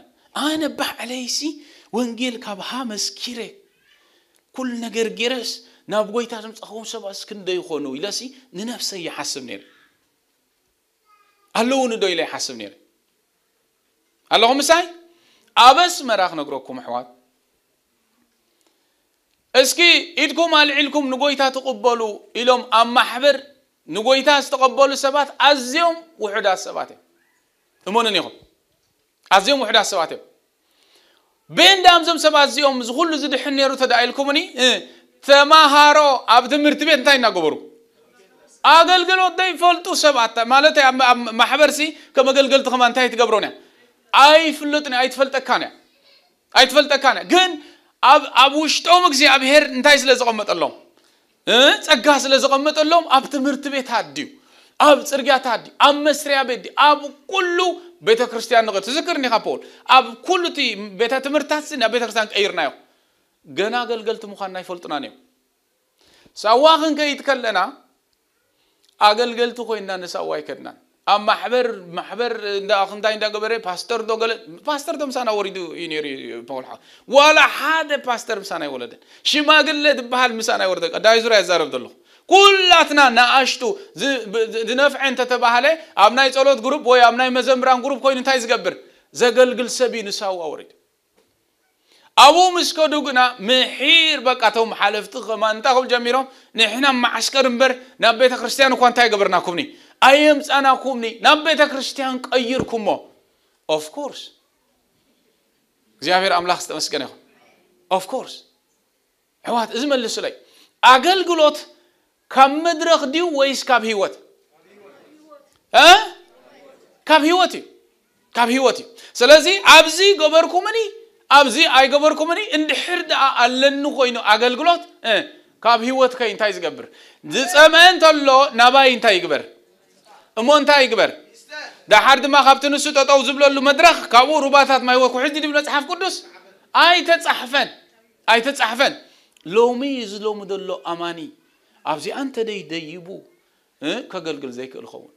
ኣነ ባዕለይሲ ወንጌል ካብ ሃ መስኪረ ኩሉ ነገር ጌረስ ናብ ጎይታ ዝምፀኸቦም ሰባት እስክንደ ይኮኑ ኢለሲ ንነፍሰይ ይሓስብ ነይረ ኣለዉ ንዶ ኢለ ይሓስብ ነይረ ኣለኹም ምሳይ ኣበስ መራ ክነግረኩም ኣሕዋት እስኪ ኢድኩም አልዒልኩም ንጎይታ ትቕበሉ ኢሎም ኣብ ማሕበር ንጎይታ ዝተቐበሉ ሰባት ኣዝዮም ውሑዳት ሰባት እዮም እሙንን ኢኹም ኣዝዮም ውሑዳት ሰባት እዮም ብእንዳም ዞም ሰባት እዚኦም እዚ ኩሉ ዝድሕን ነይሩ ተዳኢልኩምኒ ተማሃሮ ኣብ ትምህርቲ ቤት እንታይ እናገበሩ ኣገልግሎት ዘይፈልጡ ሰባት ማለት ኣብ ማሕበርሲ ከም ኣገልገልቲ ኸማ እንታይ ትገብሮን እያ ኣይፍለጥን እያ ኣይትፈልጠካን እያ ኣይትፈልጠካን እያ ግን ኣብ ውሽጦም እግዚኣብሔር እንታይ ስለ ዝቐመጠሎም ፀጋ ስለ ዝቐመጠሎም ኣብ ትምህርቲ ቤት ሃድዩ ኣብ ፅርግያት ተሃድዩ ኣብ መስርያ ቤት ድዩ ኣብ ኩሉ ቤተ ክርስትያን ንኸ ትዝክር ኒኻ ፖል ኣብ ኩሉ እቲ ቤተ ትምህርትታት ናብ ቤተ ክርስትያን ቀይርናዮ ገና ኣገልገልቲ ምዃንና ይፈልጡና ነዮም ሳዋ ክንከይድ ከለና ኣገልገልቲ ኮይንና ንሳዋ ይከድናን ام محبر محبر دا اخنتا دا قبري باستر دو قال باستر دم سانا وريدو ينيري بقول حق ولا حد باستر مسانا يولد شي ما قلت بحال مسانا يورد داي زرا يزارب دلو ኩላትና ንኣሽቱ ዝነፍዐ እንተተባሃለ ኣብ ናይ ጸሎት ግሩፕ ወይ ኣብ ናይ መዘምራን ግሩፕ ኮይኑ እንታይ ዝገብር ዘገልግል ሰብ እዩ ንሳው ኣውሪድ ኣብኡ ምስ ከዱ ግና ምሒር በቃ እቶም ሓለፍቲ ከማ እንታይ ከም ጀሚሮም ንሕና ማዓስቀር እምበር ናብ ቤተ ክርስቲያን እኳ እንታይ ገበርናኩምኒ ኣየምፀናኩምኒ ናብ ቤተ ክርስቲያን ቀይርኩሞ ኦፍኮርስ እግዚኣብሔር ኣምላኽ ዝተመስገነ ይኹን ኦፍኮርስ ሕዋት እዚ መልስለይ ኣገልግሎት ካብ መድረክ ድዩ ወይስ ካብ ሂወት ካብ ሂወት እዩ ካብ ሂወት እዩ ስለዚ ኣብዚ ገበርኩምኒ ኣብዚ ኣይገበርኩምኒ እንድሕር ደኣ ኣለኒ ኮይኑ ኣገልግሎት ካብ ሂወት ከይ እንታይ ዝገብር ዝፀምአ እንተሎ ናባይ እንታይ ይግበር امون تا يكبر ده حرد ما خبت نسوت أو زبلو اللي مدرخ كابو رباطات ما يوكو حزني دي بنصحف قدس أي تتصحفن أي تتصحفن لو ميز لو مدلو أماني أبزي أنت دي ديبو أه؟ كقل قل زيك الخون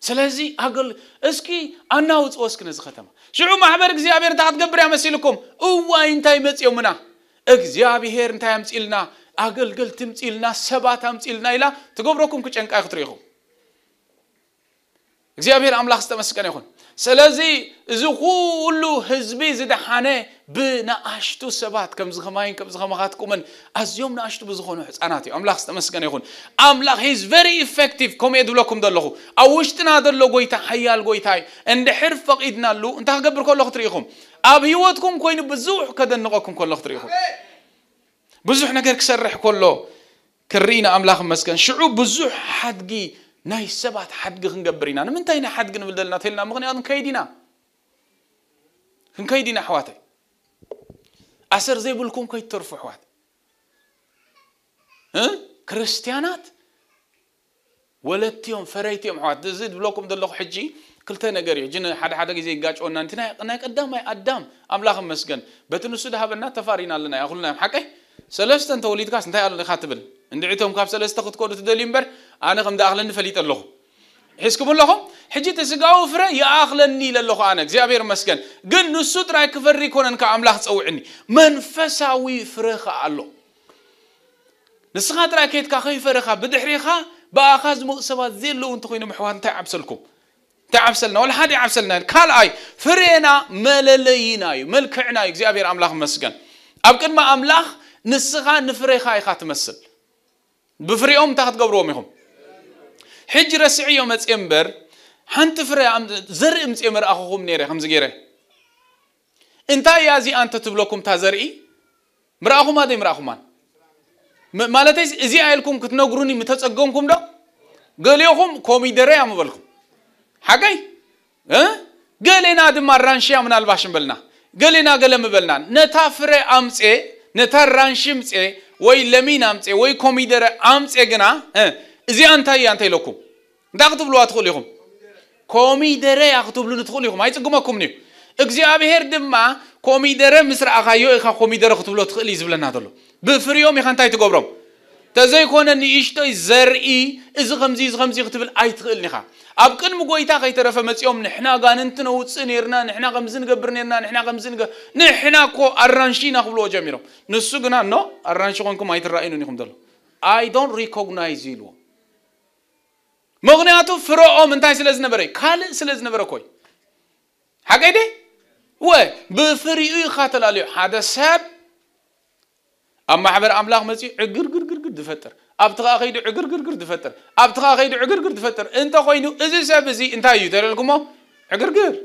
سلازي أقل اسكي أنا وتوسك نزختم شنو ما عمر إخزي أبير تعت قبر يا مسيلكم أوه أنت يمت يومنا إخزي أبير أنت يمت إلنا ኣገልገል ትምፂኢልና ሰባት ኣምፂኢልና ኢላ ትገብረኩም ክጨንቃ ክትርኢኹም እግዚኣብሔር ኣምላኽ ዝተመስቀነ ይኹን ስለዚ እዚ ኩሉ ህዝቢ ዝደሓነ ብነኣሽቱ ሰባት ከምዚ ከማይን ከምዚ ከመኻትኩምን ኣዝዮም ነኣሽቱ ብዝኾኑ ህፃናት እዩ ኣምላኽ ዝተመስገነ ይኹን ኣምላኽ ሂዝ ቨሪ ኢፌክቲቭ ከምእየ ዝብለኩም ዘለኹ ኣብ ውሽጥና ዘሎ ጎይታ ሓያል ጎይታ እዩ እንድሕር ፈቒድናሉ እንታይ ክገብር ከሎ ክትርኢኹም ኣብ ሂወትኩም ኮይኑ ብዙሕ ከደንቐኩም ከሎ ክትርኢኹም بزح نجر كسرح كله كرينا أملاخ مسكن شعوب بزح حدقي ناي سبات حدق خنقبرينا أنا من تاينا حدق نبدلنا تلنا مغني أظن كيدينا هن كيدينا حواتي أسر زي بلكم كيد ترفو حوات ها كريستيانات ولتيهم فريتيهم حوات زيد بلوكم دلوك حجي كل تاني قري جن حد حد جزء يقاش أو نانتنا نا قدام ما يقدام أملاخ مسكن بتنو سدها بالنا تفارينا لنا يقولنا حكي ሰለስተ እንተወሊድካስ እንታይ ኣለካ ትብል እንድዕቶም ካብ ሰለስተ ክትከዱ ትደልዩ እምበር ኣነ ከም ደኣኽለኒ ፈሊጥ ኣለኹ ሕዝኩም ኣለኹም ሕጂ እቲ ስጋዊ ፍረ ይኣኽለኒ ኢለ ኣለኹ ኣነ እግዚኣብሔር መስገን ግን ንሱ ጥራይ ክፈሪ ይኮነን ካብ ኣምላኽ ፀውዕኒ መንፈሳዊ ፍረ ኸ ኣሎ ንስኻ ጥራይ ከይትካ ከይፈረኻ ብድሕሪኻ ብኣኻ ዝመፁ ሰባት ዘለዉ እንተኮይኖም ኣሕዋት እንታይ ዓብሰልኩም እንታይ ዓብሰልና ወላ ሓደ ዓብሰልና ካልኣይ ፍሬና መለለይና እዩ መልክዕና እዩ እግዚኣብሔር ኣምላኽ መስገን ኣብ ቅድሚ ኣምላኽ نسخه نفري خاي خات مسل بفري أم تاخد قبر أميهم حج رسعي يوم تسيمبر حنت فري أم زر أم تسيمبر أخوهم نيره خمس جيرة أنت يا زي أنت تبلوكم تزرعي مراهم ما دي مراهم ما مالتيز زي عيلكم كتنو غروني متوس أجمعكم ده قاليهم كومي درة يا مبلكم حقي ها قالينا دم مرانشيا من الباشن بلنا قالينا قال مبلنا نتافري أمس إيه ነታራን ሽምፄ ወይ ለሚን ኣምፄ ወይ ኮሚደረ ኣምፄ ግና እዚኣ እንታይ እያ እንታይ ኢለኩም እንታይ ክትብልዋ ትኽእሉ ኢኹም ኮሚደረ እያ ክትብሉ ንትኽእሉ ኢኹም ኣይፅጉመኩምን እዩ እግዚኣብሔር ድማ ኮሚደረ ምስ ረኣኻዮ ኢኻ ኮሚደረ ክትብሎ ትኽእል እዩ ዝብለና ዘሎ ብፍርዮም ኢኻ እንታይ ትገብሮም تزيكونني إشتاي زرعي إذا خمزي إذا خمزي يكتب الآيت النخا أبكن مقويتا خيتر فمت يوم نحنا قاننتنا وتسنيرنا نحنا خمزين قبرنا نحنا خمزين ق نحنا كو أرانشينا خبلوا جميلهم نسقنا نو أرانشونكم ما يترأين نخم دلو I don't recognize you مغنياتو فرو من تاي سلاز نبري كال سلاز نبري كوي هكذا و بفريو خاتل عليه هذا سب أما حبر أملاخ مسي عقر قر قر دفتر أبتغى خيدو عقر قر قر دفتر أبتغى خيدو عقر قر دفتر أنت خوينو إذا سابزي أنت أيو ترى لكم عقر قر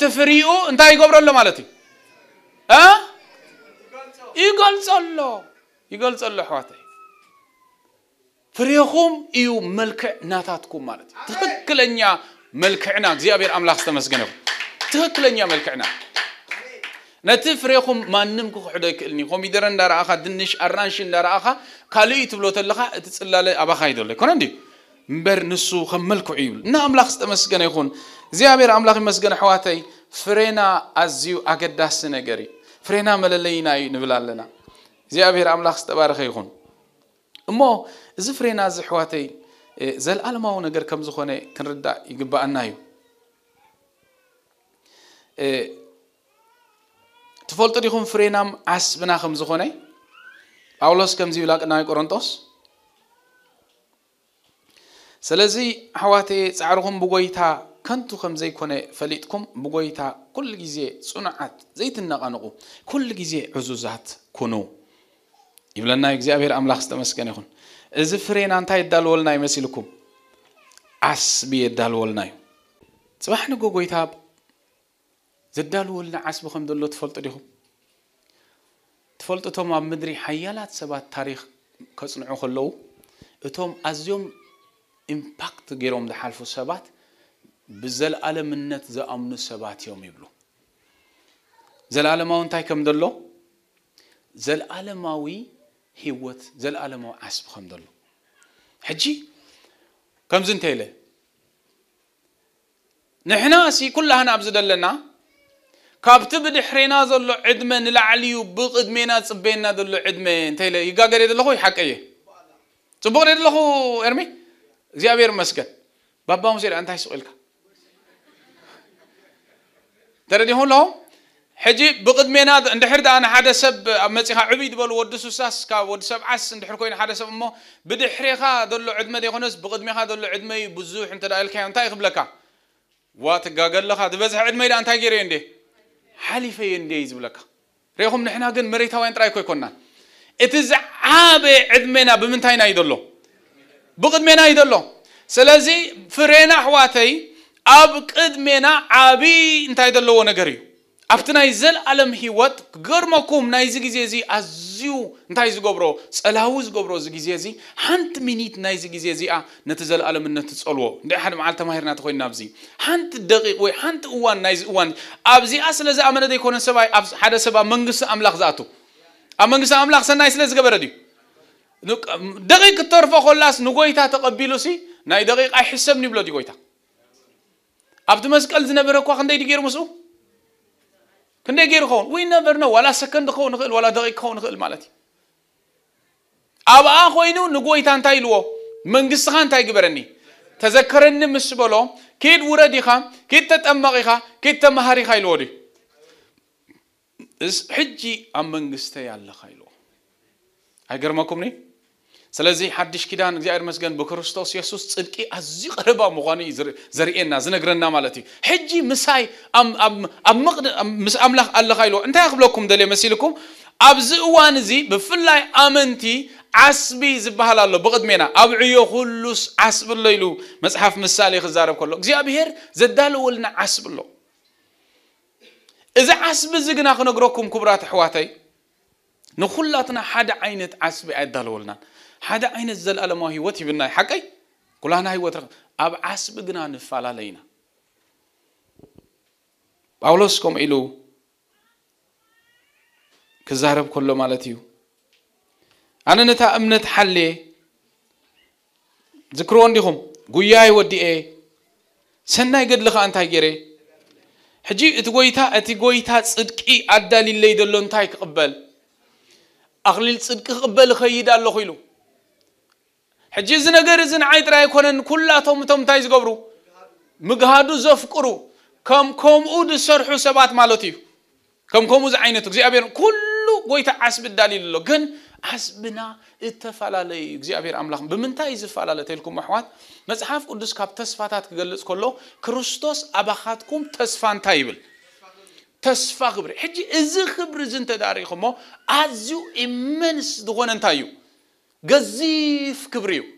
تفريقو أنت أي قبر الله مالتي ها يقلص الله يقلص الله حواتي ፍሬኹም እዩ መልክዕ ናታትኩም ማለት እዩ ትክክለኛ መልክዕና እግዚኣብሔር ኣምላኽ ዝተመስገነኩም ትክክለኛ መልክዕና ነቲ ፍሬኹም ማንም ክክሕሎ ይክእልኒ ኮሚደረ እንዳረኣኻ ድንሽ ኣራንሺ እንዳረኣኻ ካልእ ትብሎ ተለኻ እቲ ፅላለ ኣባኻ ይደሎ ይኮነ እንዲ እምበር ንሱ ከም መልክዑ ይብል እና ኣምላኽ ዝተመስገነ ይኹን እግዚኣብሔር ኣምላኽ ይመስገነ ኣሕዋተይ ፍሬና ኣዝዩ ኣገዳሲ ነገር እዩ ፍሬና መለለይና እዩ ንብል ኣለና እግዚኣብሔር ኣምላኽ ዝተባረኸ ይኹን እሞ እዚ ፍሬና እዚ ኣሕዋተይ ዘለኣለማዊ ነገር ከም ዝኾነ ክንርዳእ ይግባአና እዩ ትፈልጡ ዲኹም ፍሬናም ዓስብና ከም ዝኾነ ጳውሎስ ከምዚ ይብላ ቅዳማይ ቆሮንጦስ ስለዚ ኣሕዋቴ ፃዕርኹም ብጎይታ ከንቱ ከም ዘይኮነ ፈሊጥኩም ብጎይታ ኩሉ ግዜ ፅኑዓት ዘይትነቐንቁ ኩሉ ግዜ ዕዙዛት ኩኑ ይብለና እግዚኣብሔር ኣምላኽ ዝተመስገነ ይኹን እዚ ፍሬና እንታይ የዳልወልና ይመሲልኩም ዓስቢ የዳልወልና እዩ ፅባሕ ንጎ ጎይታ ዘዳልወልና ዓስቢ ከም ዘሎ ትፈልጡ ዲኹም ትፈልጡ እቶም ኣብ ምድሪ ሓያላት ሰባት ታሪክ ከፅንዑ ከለዉ እቶም ኣዝዮም ኢምፓክት ገይሮም ዝሓልፉ ሰባት ብዘለኣለምነት ዝኣምኑ ሰባት እዮም ይብሉ ዘለኣለማዊ እንታይ ከም ዘሎ ዘለኣለማዊ ሂወት ዘለኣለማዊ ዓስቢ ከም ዘሎ ሕጂ ከምዚ እንተኢለ ንሕና ሲ ኩላህና ኣብ ዝደለና كابت بدحرينا زلو عدمن لعليو بق ادمينا صبينا زلو عدمن تيلا يقا قريد لخو يحق ايه صبو قريد لخو ارمي زي ابير مسجد بابا مسير انت هاي سؤالك ترى دي هون لهم حجي بق ادمينا عند حرد انا حدا سب مسيخا عبيد بول ودسو ساس كا ودسب عس عند حرد كوين حدا سب امو بدحريخا دلو عدمة دي خونس بق ادمينا دلو عدمة بزوح انت دا الكا انت هاي خبلكا واتقا قل لخا دبزح عدمة انت هاي قريندي ሓሊፈ የ እንደ ዝብለካ ሪኢኹም ንሕና ግን መሬታውያን ጥራይ ኮ ይኮንናን እቲ ዝዓበየ ዕድሜና ብምንታይና እዩ ዘሎ ብቅድሜና እዩ ዘሎ ስለዚ ፍሬና ኣሕዋተይ ኣብ ቅድሜና ዓብይ እንታይ ዘለዎ ነገር እዩ ኣብቲ ናይ ዘለኣለም ሂወት ክገርመኩም ናይዚ ግዜ እዚ ኣዝዩ እንታይ ዝገብሮ ፀላዊ ዝገብሮ እዚ ግዜ እዚ ሓንቲ ሚኒት ናይዚ ግዜ እዚኣ ነቲ ዘለኣለምነት ትፀልዎ እንደ ሓደ መዓል ተማሂርና ተኮይንና ኣብዚ ሓንቲ ደቂቕ ወይ ሓንቲ እዋን ናይዚ እዋን ኣብዚኣ ስለ ዝኣመነ ዘይኮነ ሰብኣይ ኣብ ሓደ ሰብ ኣብ መንግስቲ ኣምላኽ ዝኣቱ ኣብ መንግስቲ ኣምላኽ ሰናይ ስለ ዝገበረ ድዩ ደቂቕ ክተርፎ ኮላስ ንጎይታ ተቐቢሉ ሲ ናይ ደቂቕ ኣይሕሰብኒ ይብሎ ድዩ ጎይታ ኣብቲ መስቀል ዝነበረ እኳ ክንደይ ዲ ገይሩ ምስኡ كندي غير خون وي نيفر نو ولا سكند خون غل ولا دقيق خون غل مالتي ابا اخوينو نغوي تانتا يلو منغس خان تاي غبرني تذكرني مس بلو كيد وردي خا كيد تتمقي خا كيد تمهاري خا يلو دي حجي ام منغس تاي الله خا يلو ماكمني ስለዚ ሓድሽ ኪዳን እግዚኣብሔር መስገን ብክርስቶስ የሱስ ፅድቂ ኣዝዩ ቀረባ ምዃኑ እዩ ዘርእየና ዝነግረና ማለት እዩ ሕጂ ምሳይ ምስ ኣምላኽ ኣለኻ ኢልዎ እንታይ ክብለኩም ደልየ መሲልኩም ኣብዚ እዋን እዚ ብፍላይ ኣመንቲ ዓስቢ ዝበሃል ኣሎ ብቅድሜና ኣብ ዕዮ ኩሉስ ዓስብ ኣሎ ኢሉ መፅሓፍ ምሳሌ ክዛረብ ከሎ እግዚኣብሔር ዘዳለወልና ዓስብ ኣሎ እዚ ዓስቢ እዚ ግና ክነግረኩም ክቡራት ኣሕዋተይ ንኩላትና ሓደ ዓይነት ዓስቢ ኣይዳለወልናን هذا أين الزل على ما هي وتي بالناي حقي كلها ناي وتر أب عسب جنا نفعل علينا باولوس إلو كزهرب كله مالتيو أنا نتا أمنت حلي ذكرون ديهم قوياي ودي إيه سنة قد لخ أنت هجري حجي اتويتا اتويتا صدقي ادالي اللي دلون تايك قبل اغليل صدق قبل خيدا اللو خيلو حجي زن اگر زن عايد راي كونن كلا توم توم تايز قبرو مقهادو زفقرو كم كم او دو سبات مالو كم كم او زعينة تو ابير كلو قويتا عسب الدليل لو عسبنا اتفالا لي كزي ابير املاخم بمن تايز فالا لتيلكم محوات مزحاف قدس كاب تسفاتات كغلس كلو كرستوس اباخاتكم تسفان تايبل تسفا خبري حجي ازي خبري زن تداري خمو ازيو امنس دغون انتايو ገዚፍ ክብሪ እዩ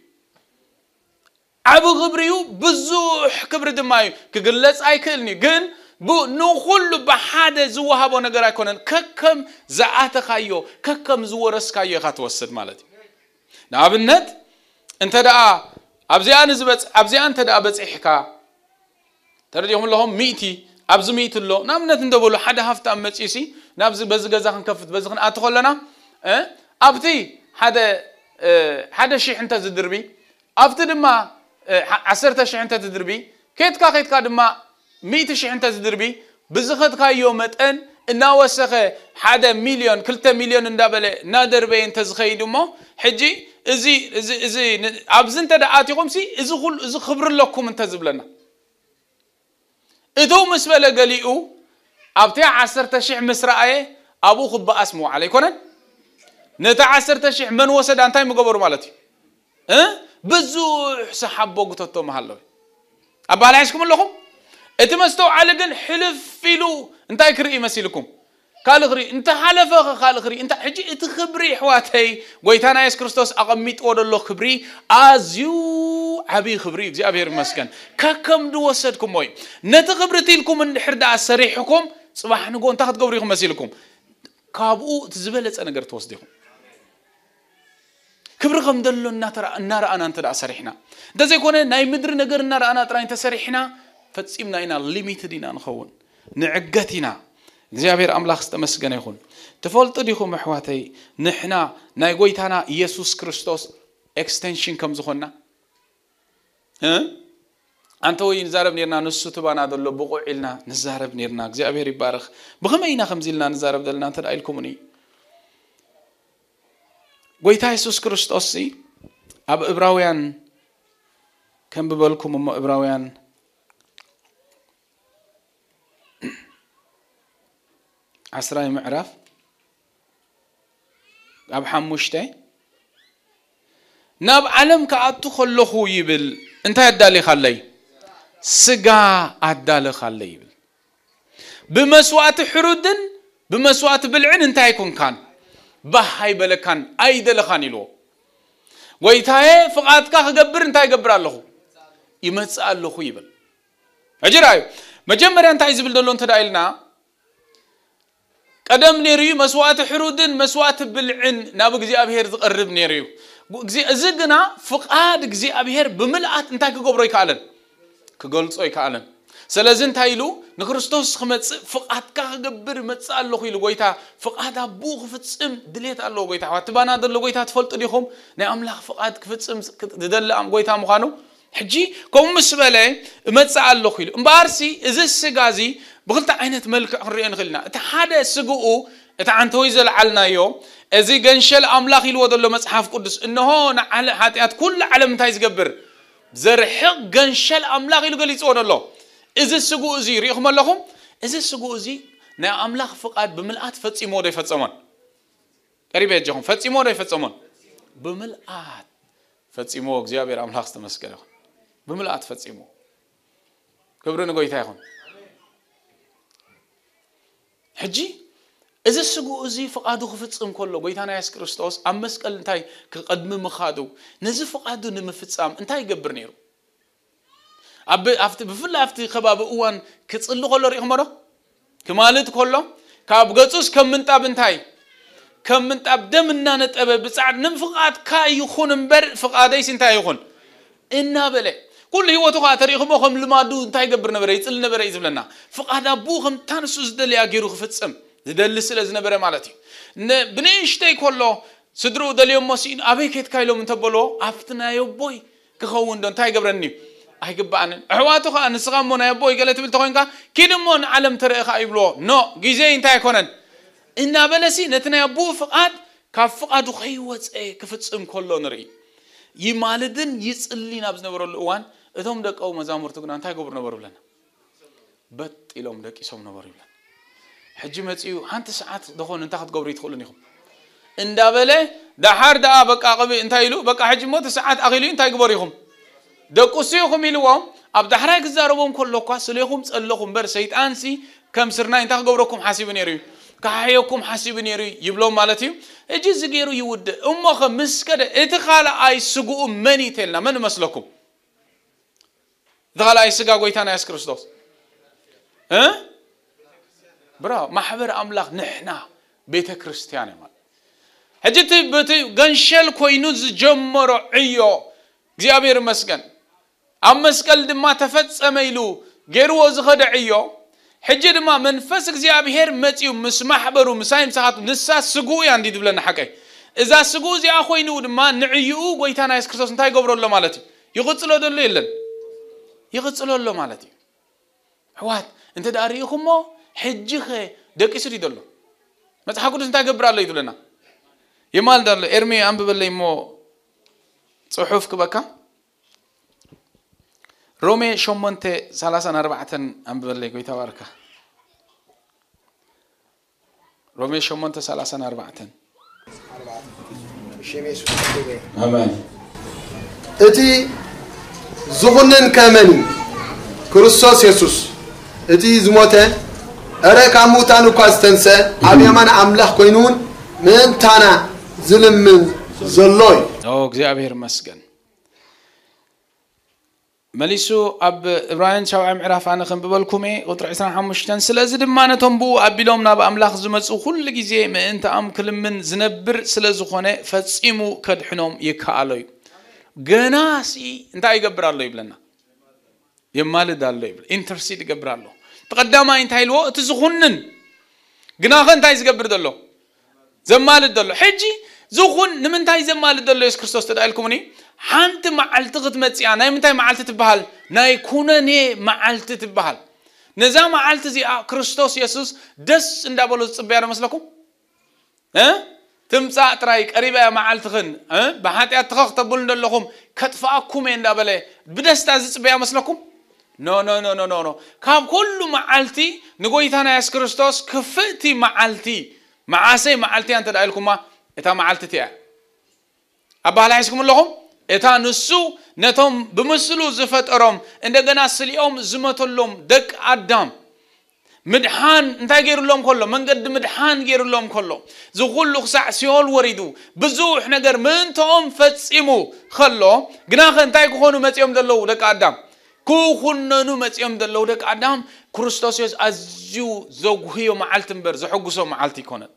ዓብ ክብሪ እዩ ብዙሕ ክብሪ ድማ እዩ ክግለፅ ኣይክእልኒ ግን ንኩሉ ብሓደ ዝወሃቦ ነገር ኣይኮነን ከከም ዝኣተኻዮ ከከም ዝወረስካዮ ኢኻ ትወስድ ማለት እዩ ንኣብነት እንተ ደኣ ኣብዚኣ ኣብዚኣ እንተ ደኣ በፂሕካ ተረዲኹም ኣለኹም ሚእቲ ኣብዚ ሚእቲ ኣሎ ንኣብነት እንተበሉ ሓደ ሃፍታም መፂሲ ናብዚ በዚ ገዛ ክንከፍት በዚ ክንኣቱ ከለና ኣብቲ ሓደ ሓደ ሽሕ እንተ ዝድርቢ ኣብቲ ድማ ዓሰርተ ሽሕ እንተ ትድርቢ ከይትካ ከይትካ ድማ ሚእቲ ሽሕ እንተ ዝድርቢ ብዝኸድካዮ መጠን እናወሰኸ ሓደ ሚልዮን ክልተ ሚልዮን እንዳበለ እናደርበየ እንተዝኸይድ እሞ ሕጂ እዚ እዚ ኣብዚ እንተ ደኣ ኣትኹምሲ እዚ ኩሉ እዚ ክብሪ ኣለኩም እንተ ዝብለና እቱ ምስ በለ ገሊኡ ኣብቲ ዓሰርተ ሽሕ ምስ ረኣየ ኣብኡ ክበኣስ ምውዓል ኣይኮነን نتا عسرتا تشيح من وسد انتاي مقبر مالتي اه؟ بزوح سحاب بوغتوتو محلو أبالي عشكم اللهم اتما استو عالقن حلف فيلو انتاي كرئي مسيلكم كالغري انت حلفه كالغري انت حجي اتخبري حواتي ويتانا يس كريستوس اغميت ود الله خبري ازيو عبي خبري اغزيابير مسكن ككم دو وسدكم موي نتخبرتي لكم ان حرداء السريحكم صباح نقول انت خد قبريكم مسيلكم كابو تزبلت انا قرت وسدكم كبر غمدلو النار النار أنا أنت سرحنا ده زي كونه ناي مدر نجر النار أنا ترى أنت سرحنا فتسيم ناينا ليميتدين أنا خون نعجتنا زيابير أملاخ استمسكنا يخون تفولت ديخو محواتي نحنا ناي قويتانا يسوس كريستوس extension كم زخونا ها أنت هو ينزارب نيرنا نسو تبانا دلو بقوع إلنا نزارب نيرنا زيابير يبارخ بغم إينا خمزيلنا نزارب دلنا تر أيلكموني قويتا يسوس كرستوسي أب إبراويان كم ببالكم أم إبراويان عسراي معرف أب حموشتي ناب علم كأتو خلوخو يبل انت يدالي خلي سقا أدالي خلي يبل بمسوات حرودن بمسوات بلعن انت يكون كان بحي بلكان أيد لخان يلو ويتاي فقط كا جبر انتاي جبر الله يمص الله يبل أجراي مجمرة انتاي زبل دلون تدايلنا قدم نيري مسوات حرودن مسوات بلعن نابو غزي ابيهر تقرب نيري غزي ازغنا فقاد غزي ابيهر بملأت انتاي كغبرو يكالن كغلصو يكالن سلازن تايلو نكرستوس خمت فقط كعبر متسأل له خيل قويتها فقط أبوه فتسم دليت على له قويتها وتبان هذا له قويتها تفلت ليهم نعم لا فقط كفتسم تدل أم قويتها مخانو حجي كم مسبلة متسأل له خيل مبارسي إذا السجازي بقولت عينة ملك عريان خلنا تحدى سجوه تعنتويز العلنا يوم إذا جنشل أملاخ الوضع اللي مسحف قدس إنه هون على حتى كل علم تايز قبر زرحق جنشل أملاخ اللي قال يسون الله እዚ ስጉኡ እዚ ሪኢኹም ኣለኹም እዚ ስጉኡ እዚ ናይ ኣምላኽ ፍቓድ ብምልኣት ፈፂሞ ዶ ይፈፀሞን ቀሪበ ጀኹም ፈፂሞ ዶ ይፈፀሞን ብምልኣት ፈፂሞ እግዚኣብሔር ኣምላኽ ዝተመስገነ ይኹን ብምልኣት ፈፂሞ ክብሪ ንጎይታ ይኹን ሕጂ እዚ ስጉኡ እዚ ፍቓዱ ክፍፅም ከሎ ጎይታ ናይ የሱስ ክርስቶስ ኣብ መስቀል እንታይ ክቐድሚ ምኻዱ ነዚ ፍቓዱ ንምፍፃም እንታይ ይገብር ነይሩ أب أفتي بفلا أفتي خباب أوان كتصلو كل ريح مرة كمالت كله كاب قصص كم من تاب انتاي كم من تاب دم النانت أبي بس عاد نفقات كاي يخون مبر فقاد أي سنتاي يخون إن هبلة كل هو تو خاطر يخو مخم لما دو انتاي قبر نبري تصل نبري يزب لنا فقاد أبوهم تانسو زدل يا غيرو خفتسم زدل سلاز نبري مالتي بنيشتي كله صدرو دليوم مسين أبي كيت كايلو من تبلو أفتنا يو بوي دون تاي قبرني هيك بعنا عواتك أن سقام منا يبوي قالت بالتقين كا كده من علم ترى خايب لو نو جيزين تاي كونن إن بلسي نتنا يبوي فقط كفقد خيوت إيه كفت سم كله نري يمالدن يسألي نبز نبرو الأوان إذا دك أو مزامر تقول أن تاي قبرنا برو لنا بات إلهم دك يسوم نبرو لنا حجمت إيو أنت ساعات دخون أنت خد قبري تقولني خم إن دابله دحر دابك أقبل أنت إلو بك حجمت ساعات أقبلين تاي قبري خم ደቁስ ኢኹም ኢልዎም ኣብ ዳሕራይ ክዛረቦም ከለኳ ስለኹም ጸለኹም እምበር ሰይጣንሲ ከም ስርናይ እንታይ ክገብረኩም ሓሲቡ ነይሩ እዩ ክሓየኩም ሓሲቡ ነይሩ ይብሎም ማለት እዩ እጂ እዚ ገይሩ ይውድእ እሞ ኸ ምስ ከደ እቲ ካልኣይ ስግኡ መን ይተልና መን ይመስለኩም እቲ ካልኣይ ስጋ ጎይታ ናይ የሱስ ክርስቶስ ብራ ማሕበር ኣምላኽ ንሕና ቤተ ክርስቲያን እየ ማለት ሕጂ እቲ ገንሸል ኮይኑ ዝጀመሮ ዕዮ እግዚኣብሔር ይመስገን أم مسكال دما تفتس أميلو جيرو وزخد عيو حجي دما منفسك زي أبهير متيو مسمح برو مسايم ساحاتو نسا سقو دي دبلن حكي إذا سقو أخوي أخوينو دما نعيو قويتانا يس كرسوس نتاي قبرو اللو مالتي يغطلو دلو يلن يغطلو اللو مالتي حوات انت داري يخمو حجي خي دك يسري دلو متى حكو دس نتاي قبرو اللو يدولنا يمال دلو ارمي أمببل ليمو صحوفك بكا ሮሜ ሸሞንተ ሰላሳን ኣርባዕተን ኣንብበለይ ጎይታ ባርካ ሮሜ ሸሞንተ ሰላሳን ኣርባዕተን እቲ ዝኹንን ከመን ክርስቶስ የሱስ እቲ ዝሞተ እረ ካብ ምውታን እኳ ዝተንስአ ኣብ የማን ኣምላኽ ኮይኑ እውን ምእንታና ዝልምን ዘሎ እዩ እግዚአብሔር መስገን መሊሱ ኣብ ዕብራውያን ሻውዓይ ምዕራፍ ኣነ ክንብበልኩም እየ ቁጥሪ 25 ስለዚ ድማ ነቶም ብኡ ኣቢሎም ናብ ኣምላኽ ዝመፁ ኩሉ ግዜ ምእንትኣም ክልምን ዝነብር ስለ ዝኾነ ፈፂሙ ከድሕኖም ይከኣሎ እዩ ገናሲ እንታይ ይገብር ኣሎ ይብለና የማልድ ኣሎ ይብል ኢንተርሲድ ይገብር ኣሎ ተቐዳማይ እንታይ ኢልዎ እቲ ዝኹንን ግናኸ እንታይ ዝገብር ዘሎ ዘማልድ ዘሎ ሕጂ ዝኹን ንምንታይ ዘማልድ ዘሎ የሱስ ክርስቶስ ተዳኢልኩምኒ ሓንቲ መዓልቲ ክትመፅያ ናይ ምንታይ መዓልቲ ትበሃል ናይ ኩነኔ መዓልቲ ትበሃል ነዛ መዓልቲ እዚኣ ክርስቶስ የሱስ ደስ እንዳበሎ ዝፅበያ ዶ መስለኩም ትምፃእ ጥራይ ቀሪባ እያ መዓልትኽን ብሓጢኣትኻ ክተብሉ ዘለኹም ከጥፋኣኩም እየ እንዳበለ ብደስታ ዝፅበያ መስለኩም ኖ ኖ ኖ ኖ ኖ ካብ ኩሉ መዓልቲ ንጎይታ ናይ የሱስ ክርስቶስ ክፍእቲ መዓልቲ መዓሰይ መዓልቲ እያ እንተዳ ኢልኩማ እታ መዓልቲ እቲያ ኣብ ባህላ ሒዝኩም ኣለኹም እታ ንሱ ነቶም ብምስሉ ዝፈጠሮም እንደገና ስሊኦም ዝመተሎም ደቂ ኣዳም ምድሓን እንታይ ገይሩሎም ከሎ መንገዲ ምድሓን ገይሩሎም ከሎ ዝኩሉ ክሳዕ ሲኦል ወሪዱ ብዙሕ ነገር ምንተኦም ፈፂሙ ከሎ ግናኸ እንታይ ክኾኑ መፂኦም ዘለዉ ደቂ ኣዳም ክኹነኑ መፂኦም ዘለዉ ደቂ ኣዳም ክርስቶስ ዮስ ኣዝዩ ዘጉህዮ መዓልቲ እምበር ዘሐጉሶም መዓልቲ ይኮነን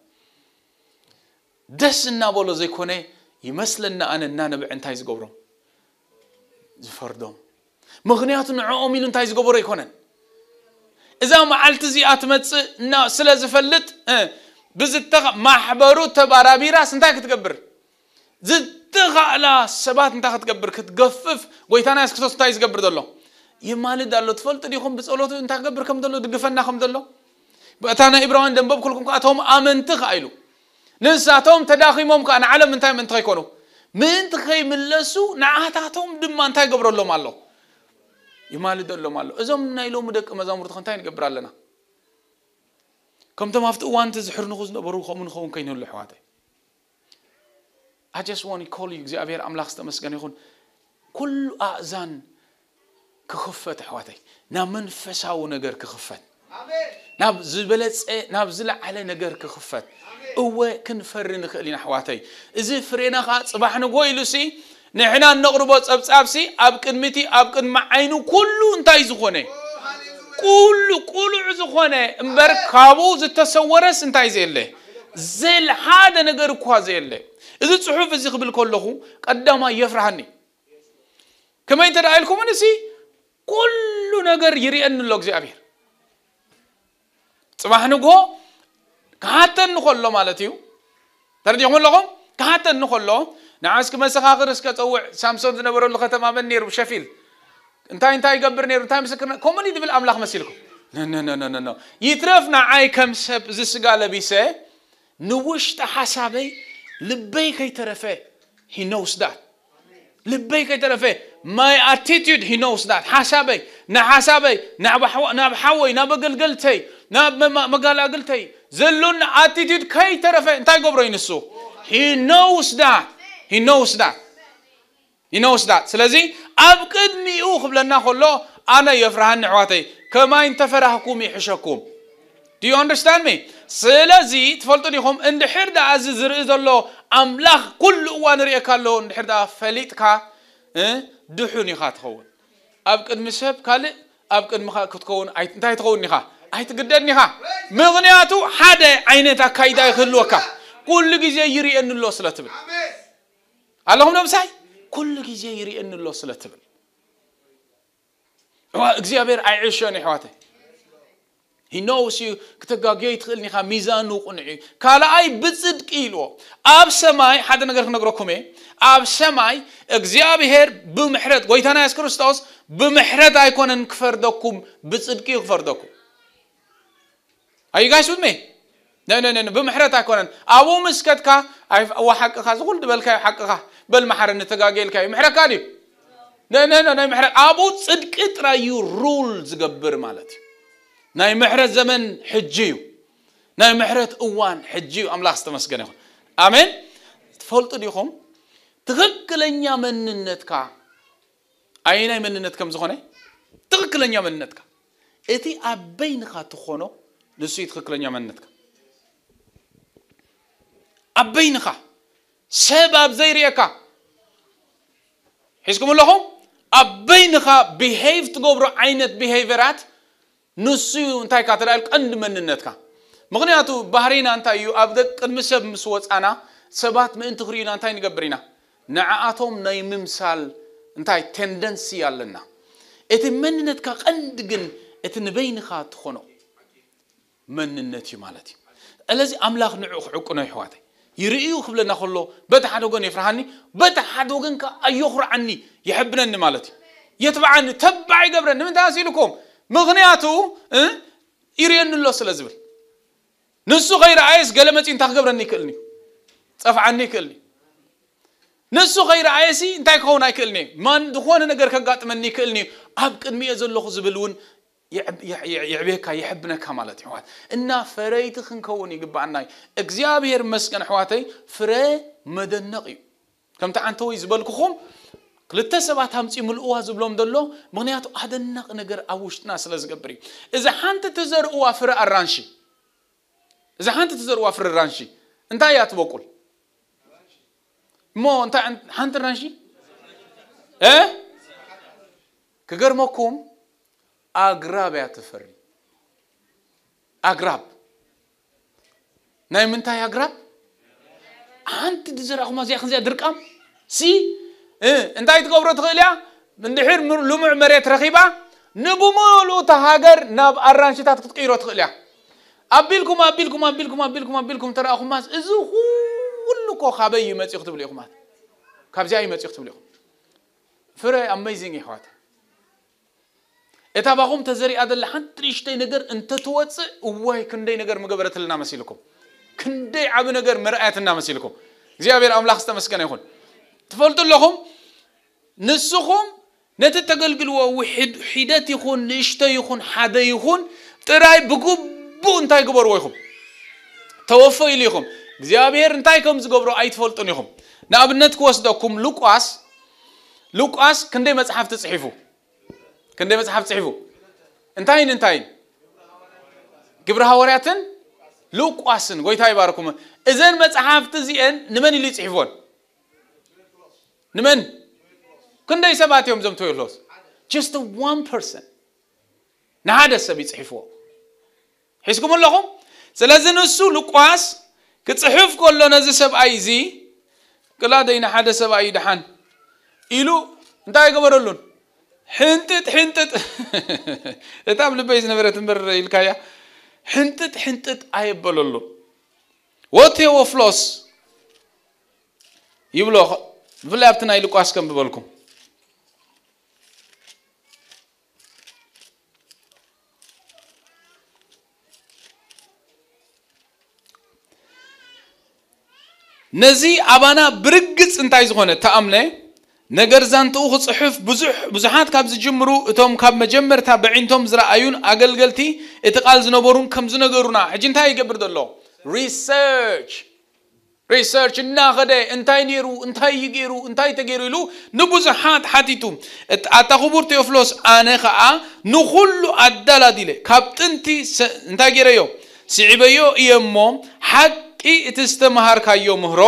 ደስ እናበሎ ዘይኮነ يمسلنا أنا نانا بعن تايز قبرهم زفردهم مغنيات نعوم إلى تايز قبره يكون إذا ما علت زي أتمت نا سلا زفلت بزت تغ محبرو تبارابي راس انتا كتقبر زت تغ على سبات انتا كتقبر كتقفف ويتانا يسكتوس تايز قبر دلو يمالي دالو تفلت دي خم بس أولوتو انتا قبر كم دلو دقفنا خم دلو بأتانا إبراهيم دنبوب كلكم قاتهم آمن تغ عيلو نساتهم تداخيمهم كان عالم من تاي من تاي كونو من تاي من لسو نعاتاتهم دم من تاي قبر الله مالو يمالي دول الله مالو إذا من نايلو مدك ما زامر تخنتين قبر لنا كم تم تمافتو وانت زحر نخوز نبرو خمون خون كينو اللي حواتي I just want to call you زي أبير أملاخ استمسكان يخون كل أعزان كخفت حواتي نامن فساو نقر كخفت نام زبلت نام زلع على نقر كخفت እወ ክንፈሪ ንኽእል ኢና ኣሕዋተይ እዚ ፍሬና ከዓ ፅባሕ ንጎ ኢሉ ሲ ንሕና እነቕርቦ ፀብጻብሲ ኣብ ቅድሚቲ ኣብ ቅድሚ ዓይኑ ኩሉ እንታይ ዝኾነ ኩሉ ቁሉዕ ዝኾነ እምበር ካብኡ ዝተሰወረስ እንታይ ዘየለ ዘለሓደ ነገር እኳ ዘየለ እዚ ፅሑፍ እዚ ክብል ከለኹ ቀዳማይ የፍርሃኒ ከመይ እንተ ደኣ ኢልኩም ንሲ ኩሉ ነገር ይርአኒ ኣሎ እግዚኣብሔር ፅባሕ ንጎ كاتن نخلو مالتيو ترجي يقول لهم كاتن نعاسك ما مسخاخر اسك تصوع سامسون زنبرو له ختم من نير بشفيل انتا انتا يقبر نير انتاي مسكرنا كومني دبل املاح مسيلكم ኖ ኖ ኖ ኖ ይትረፍና አይ ከም ሰብ ዝስጋ ለቢሰ ንውሽጢ ሓሳበይ ልበይ ከይተረፈ ሂ ኖውስ ዳት ልበይ ከይተረፈ ማይ ኣቲቱድ ሂ ኖውስ ዳት ሓሳበይ ንሓሳበይ ናብ ሓወይ ናብ ኣገልገልተይ ናብ መጋላገልተይ ዘሎን ኣቲቱድ ከይተረፈ እንታይ ገብሮ እዩ ንሱ ሂ ኖውስ ዳት ሂ ኖውስ ዳት ሂ ኖውስ ዳት ስለዚ ኣብ ቅድሚኡ ክብለና ከሎ ኣነ የፍርሃኒ ኣሕዋተይ ከማይ እንተፈራህኩም ይሕሸኩም ድዩ ኣንደርስታንድ ሜ ስለዚ ትፈልጡ ዲኹም እንድሕር ደኣ እዚ ዝርኢ ዘሎ ኣምላኽ ኩሉ እዋን ንሪኤካ ኣለዎ እንድሕር ደኣ ፈሊጥካ ድሑን ኢኻ ትኸውን ኣብ ቅድሚ ሰብ ካልእ ኣብ ቅድሚካ ክትከውን እንታይ ትኸውን ኢኻ أيت قدرني ها مغنياتو حدا عينتا كايدا يخلوك كل جزي يري أن الله صلى تبل اللهم نمسح كل جزي يري أن الله صلى تبل وأخيار عيشان حواته he knows you كتجاجي تخلني خا ميزانو قنعي قال أي بزد كيلو أب سماي حدا نقرأ نقرأكمه أب سماي أخيار بهير بمحرد قوي ثنا يذكر أستاذ بمحرد أيكون إنك فردكم بزد كيو فردكم Are you guys with me? No, no, no, no. بمحرت أكونن. أبو مسكت كا أو حق خاز قلت بل كا حق خا بل محر نتجاجل كا محر كادي. No, no, no, no. محر أبو صدق إترا يو rules جبر مالتي. ناي محر زمن حجيو. ناي محر أوان حجيو أم لاست مسجنا. آمين. تفلت ديكم ትክክለኛ መንነትካ ኣይናይ መንነት ከም ዝኾነ ትክክለኛ መንነትካ እቲ ኣበይንኻ ትኾኖ ንሱ እዩ ትክክለኛ መንነትካ ኣብ በይንኻ ሰብ ኣብ ዘይርአካ ሒዝኩም ኣለኹም ኣብ በይንኻ ብሄቭ ትገብሮ ዓይነት ብሄቨራት ንሱ እዩ እንታይ ካ ተዳኢሉ ቀንዲ መንነትካ ምክንያቱ ባህሪና እንታይ እዩ ኣብ ቅድሚ ሰብ ምስ ወፃና ሰባት ምእንቲ ክርዩና እንታይ ንገብር ኢና ንዓኣቶም ናይ ምምሳል እንታይ ቴንደንሲ ኣለና እቲ መንነትካ ቀንዲ ግን እቲ ንበይንኻ ትኾኖ من النتي مالتي الذي أملاك نعوك عقنا يحواتي يرئيوك بلنا خلو بتا حدوغن يفرحاني بتا حدوغن كأيوخر عني يحبنا النتي مالتي يتبعني تبعي قبرا نمن تاسيلكم مغنياتو اه؟ يرين الله سلزبل نسو غير عايز قلمتي انتاق قبرا نيكلني صف عني كلني نسو غير عايسي انتاك هون ايكلني من دخوان نقر كقات من نيكلني أبك أن ميزل لخو زبلون يعبيكا يحبنا كمالتي حوات إنا فريت خنكون يقبع الناي إكزيابير مسكن حواتي فري مدنقي كم تعانتو يزبلكم كلتا سبعة همسي ملقوها زبلوم دلو مغنياتو أدنق نقر أوش ناس لزقبري إذا حانت تزر أوافر الرانشي إذا حانت تزر أوافر الرانشي انت يا تبقل مو انت حانت الرانشي اه كقر موكوم أغراب يا تفري أغراب نايم أنت يا أغراب أنت تزرع ما زي خزي أدركام سي إيه أنت هاي تقبر تغليا من دحير لمع مريت رخيبة نبو مولو تهاجر ناب أرانش تتقيرو تغليا أبيلكم أبيلكم أبيلكم أبيلكم أبيلكم ترى أخو ماس إزو كلكو خابي يمت يكتب لي أخو ماس كابزي يمت يكتب لي فري أميزينغ يا خواتي እታ ባኹም ተዘሪኣ ዘላ ሓንቲ ንእሽተይ ነገር እንተትወፅእ እዋይ ክንደይ ነገር መገበረትልና መሲልኩም ክንደይ ዓብ ነገር መርኣየትና መሲልኩም እግዚኣብሔር ኣምላኽ ዝተመስገነ ይኹን ትፈልጡ ኣለኹም ንስኹም ነቲ ተገልግልዎ ሒደት ይኹን ንእሽቶ ይኹን ሓደ ይኹን ጥራይ ብግቡእ እንታይ ግበርዎ ኢኹም ተወፈ ኢሉ ኢኹም እግዚኣብሔር እንታይ ከም ዝገብሮ ኣይትፈልጡን ኢኹም ንኣብነት ክወስደኩም ሉቃስ ሉቃስ ክንደይ መፅሓፍቲ ፅሒፉ ክንደይ መፅሓፍ ፅሒፉ እንታይን እንታይን ግብሪ ሃዋርያትን ሉቋስን ጎይታ ይባርኩም እዘን መፅሓፍቲ እዚአን ንመን ኢሉ ይፅሒፎን ንመን ክንደይ ሰባት እዮም ዞም ቶዮሎስ ጀስት ዋን ፐርሰን ንሓደ ሰብ ይፅሒፍዎ ሒዝኩም ኣለኹም ስለዚ ንሱ ልቋስ ክፅሕፍ ከሎ ነዚ ሰብኣይ እዚ ቅላደይ ንሓደ ሰብኣይ ይድሓን ኢሉ እንታይ ኣይገበረሉን ሕንጥጥ ሕንጥጥ እታብ ልበይ ዝነበረት እምበር ኢልካያ ሕንጥጥ ሕንጥጥ ኣይበለሉ ወቴ ወፍሎስ ይብሎ ብፍላይ ኣብቲ ናይ ሉቃስ ከም ዝበልኩም ነዚ ኣባና ብርግፅ እንታይ ዝኾነ ተኣምነ ነገር ዛንትኡ ክፅሑፍ ብዙሕ ብዙሓት ካብ ዝጅምሩ እቶም ካብ መጀመርታ ብዒንቶም ዝረኣዩን ኣገልገልቲ እቲ ቃል ዝነበሩን ከም ዝነገሩና ሕጂ እንታይ ይገብር ዘሎ ሪሰርች ሪሰርች እናኸደ እንታይ ነይሩ እንታይ እዩ ገይሩ እንታይ ተገይሩ ኢሉ ንብዙሓት ሓቲቱ ኣታ ክቡር ቴዎፍሎስ ኣነ ከዓ ንኩሉ ኣዳላዲለ ካብ ጥንቲ እንታይ ገይረዮ ስዕበዮ እየ እሞ ሓቂ እቲ ዝተምሃርካዮ ምህሮ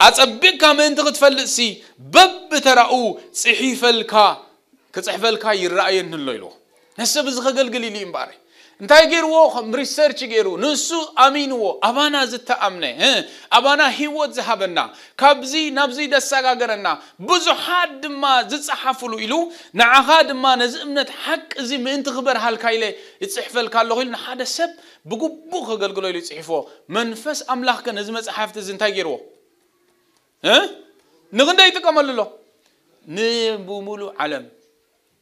أتبيك من تغت فلسي بب ترأو صحيف الكا كصحف الكا يرأي إن الليلو نسى بزغل قليل إمباري أنت غير وو خم ريسيرش غيرو نسو أمين وو أبانا زت أمنة ها أبانا هي وو ذهبنا كابزي نبزي دسا غرنا بزو حد ما زت صحفلو إلو نعهد ما نزمنة حق زي من تخبر هالكايلة يصحف الكالو غيل نحدا سب بقو بخ غل قليل يصحفو منفس أملاك نزمة صحفت زنت غير وو نغن دا يتقمل له نبو مولو عالم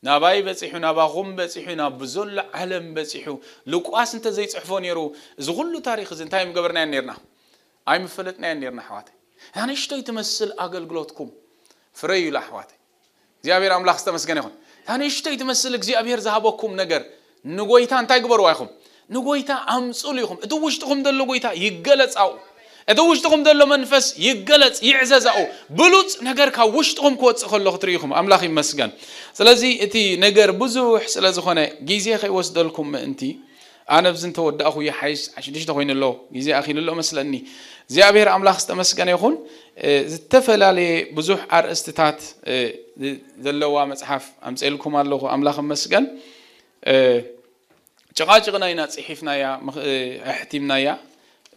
ناباي بسيحو ناباغم بسيحو نابزول عالم بسيحو لو كواس انت زي تصحفو نيرو زغلو تاريخ زين تايم قبرنا نيرنا اي مفلتنا نيرنا حواتي يعني اشتو يتمثل اقل قلوتكم فريو لحواتي زي ابير ام لاخستا مسكن يخون يعني اشتو يتمثل زي ابير زهابوكم نقر نقويتا انتاي قبروا يخون نقويتا امسول يخون ادو وشتكم دلو قويتا يقلت او إذا وشتكم دلوا منفس يقلت يعززه أو بلوت نجر كوشتكم كوت خلوا خطريكم أملاخي مسجان سلازي إتي نجر بزوح سلازي خنا جيزي أخي وصدلكم أنتي أنا بزن تود أخو يحيس عشان ليش تخوين الله جيزي أخي الله مثلاني زي أبير أملاخ است مسجان يخون زتفل على بزوح عر استتات دلوا مصحف أمس إلكم الله أملاخ مسجان شقاق غناينا صحيفنا يا مخ احتمنا يا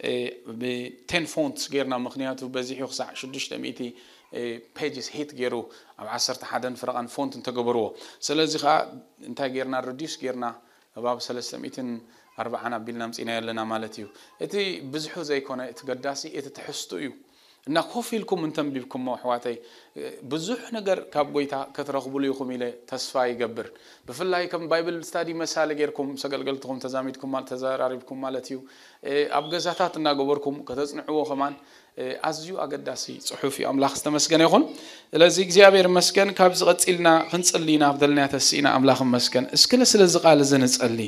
10 إيه، فونت غيرنا مخنيات وبزيح يخصع شدش تميتي بيجز هيت غيرو أو عشرة حدا فرق عن فونت أنت جبروه سلزي خا أنت غيرنا رديس غيرنا باب سلسة ميتين أربعة أنا بيلنا مسينا لنا مالتيو إتي بزحو زي كنا إتقداسي إتتحستو يو إيه እና ኮፍ ኢልኩም እንተንቢብኩሞ ኣሕዋተይ ብዙሕ ነገር ካብ ጎይታ ክትረኽብሉ ኢኹም ኢለ ተስፋ ይገብር ብፍላይ ከም ባይብል ስታዲ መሳለ ጌርኩም ሰገልገልትኹም ተዛሚድኩም ተዘራሪብኩም ማለት እዩ ኣብ ገዛታት እናገበርኩም ከተፅንዕዎ ኸማን ኣዝዩ ኣገዳሲ ፅሑፍ እዩ ኣምላኽ ዝተመስገነ ይኹን ስለዚ እግዚኣብሔር መስገን ካብ ዝቐፂልና ክንፅሊ ናብ ዘለና ተስኢና ኣምላኽ መስገን እስክለ ስለዚ ቃል እዚ ንፀሊ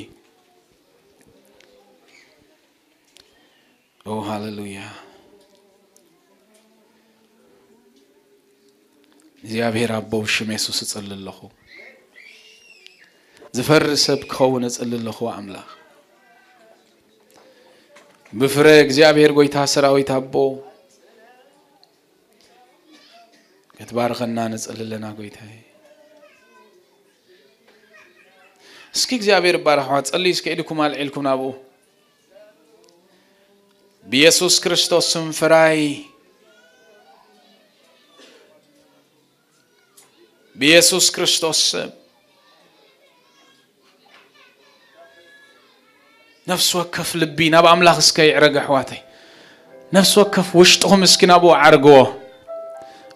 ሃሌሉያ እግዚአብሔር አቦ ሽም የሱስ እፅሊ ኣለኹ ዝፈርስ ሰብ ክኸውን እፅሊ ኣለኹ ኣምላኽ ብፍረ እግዚኣብሔር ጎይታ ሰራዊት ኣቦ ክትባርኸና ንፅሊ ኣለና ጎይታ እስኪ እግዚኣብሔር ባርሕዋ ፀልዩ እስከ ኢድኩም ኣልዒልኩም ናብኡ ብኢየሱስ ክርስቶስ ስም ፍራይ በኢየሱስ ክርስቶስ ስም ነፍሲ ወከፍ ልቢ ናብ ኣምላኽ እስከ ይዕረገ ኣሕዋተይ ነፍሲ ወከፍ ውሽጥኹም እስኪ ናብኡ ዓርግዎ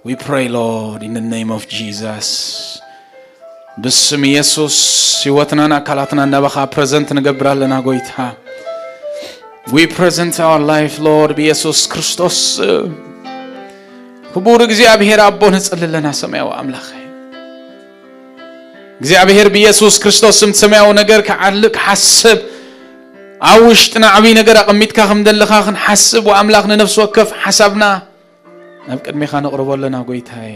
ዊ ፕሬይ ሎድ ኢን ነይም ኦፍ ጂዛስ ብስም ኢየሱስ ህይወትናን ኣካላትናን ናባኻ ፕረዘንት ንገብር ኣለና ጎይታ ዊ ፕረዘንት ኣወር ላይፍ ሎድ ብኢየሱስ ክርስቶስ ክቡር እግዚኣብሔር ኣቦ ንፅሊ ኣለና ሰማያዊ ኣምላኸ እግዚአብሔር ብኢየሱስ ክርስቶስ ስም ሰማያዊ ነገር ክዓልቕ ሓስብ ኣብ ውሽጥና ዓብይ ነገር ኣቐሚጥካ ከም ዘለኻ ክንሓስብ ወኣምላኽ ንነፍሲ ወከፍ ሓሳብና ናብ ቅድሚኻ ነቕርቦ ኣለና ጎይታይ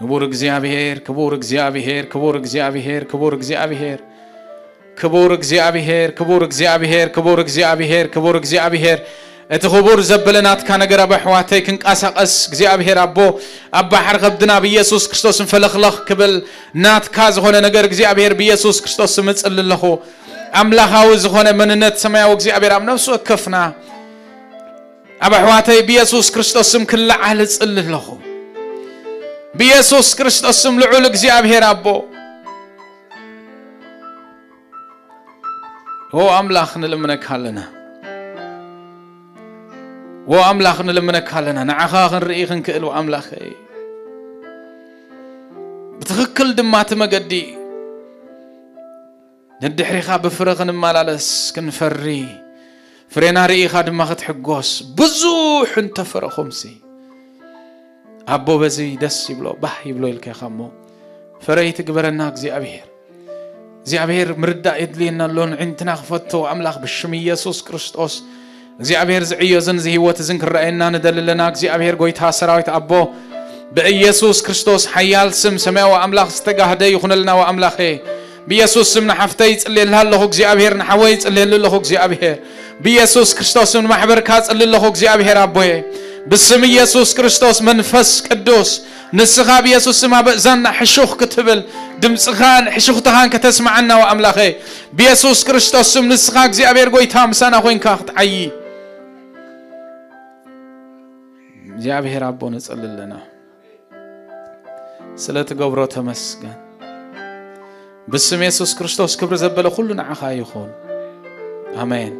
ክቡር እግዚአብሔር ክቡር እግዚአብሔር ክቡር እግዚአብሔር ክቡር እግዚአብሔር ክቡር እግዚአብሔር ክቡር እግዚአብሔር ክቡር እግዚአብሔር ክቡር እግዚአብሔር እቲ ክቡር ዘበለናትካ ነገር ኣብ ኣሕዋተይ ክንቀሳቐስ እግዚኣብሔር ኣቦ ኣብ ባሕር ከብድና ብኢየሱስ ክርስቶስ ንፈለኽለኽ ክብል ናትካ ዝኾነ ነገር እግዚኣብሔር ብኢየሱስ ክርስቶስ ምፅል ኣለኹ ኣምላኻዊ ዝኾነ መንነት ሰማያዊ እግዚኣብሔር ኣብ ነፍሲ ወከፍና ኣብ ኣሕዋተይ ብኢየሱስ ክርስቶስ ስም ክላዓል ፅል ኣለኹ بيسوس كريستوس سم لعول እግዚአብሔር አቦ هو አምላክ እንለምነካለና وأملاخ نلمنك هلنا نعخاخ خنرئي خنكئل وأملاخ بتخكل دمات مقدي ندحريخا بفرق نمالالس كنفري فرينا رئيخا دما ختحقوس بزوح انت خمسي أبو بزي دس يبلو بح يبلو الكي خمو فري تقبرناك زي أبير زي أبير مردا يدلينا اللون عندنا خفتو أملاخ بالشمي يسوس كريستوس زي እግዚኣብሔር ዝዕዮዝን ዝሂወትዝን ክረአየና ንደልለና እግዚኣብሔር ጎይታ ويت ኣቦ بإيسوس كريستوس حيال سم سماء وأملاخ سماوي أملاخ يخون لنا وأملاخي بيسوس سم حفتي تسلي لها لهوك زي أبهر نحوي تسلي لهوك زي أبهر بيسوس كريستوس من محبر كات اللي لهوك زي أبهر أبوي بسم يسوس كريستوس منفس كدوس نسخة بيسوس ما بزن حشوخ كتبل دم سخان حشوخ تهان كتسمعنا وأملاخي بيسوس كريستوس من نسخة زي أبهر قوي تام سنة وين كاخت عيي እግዚአብሔር አቦ ንጽልልና ስለ ትገብሮ ተመስገን ብስም የሱስ ክርስቶስ ክብሪ ዘበለ ኩሉ ንዓኻ ይኹን ኣሜን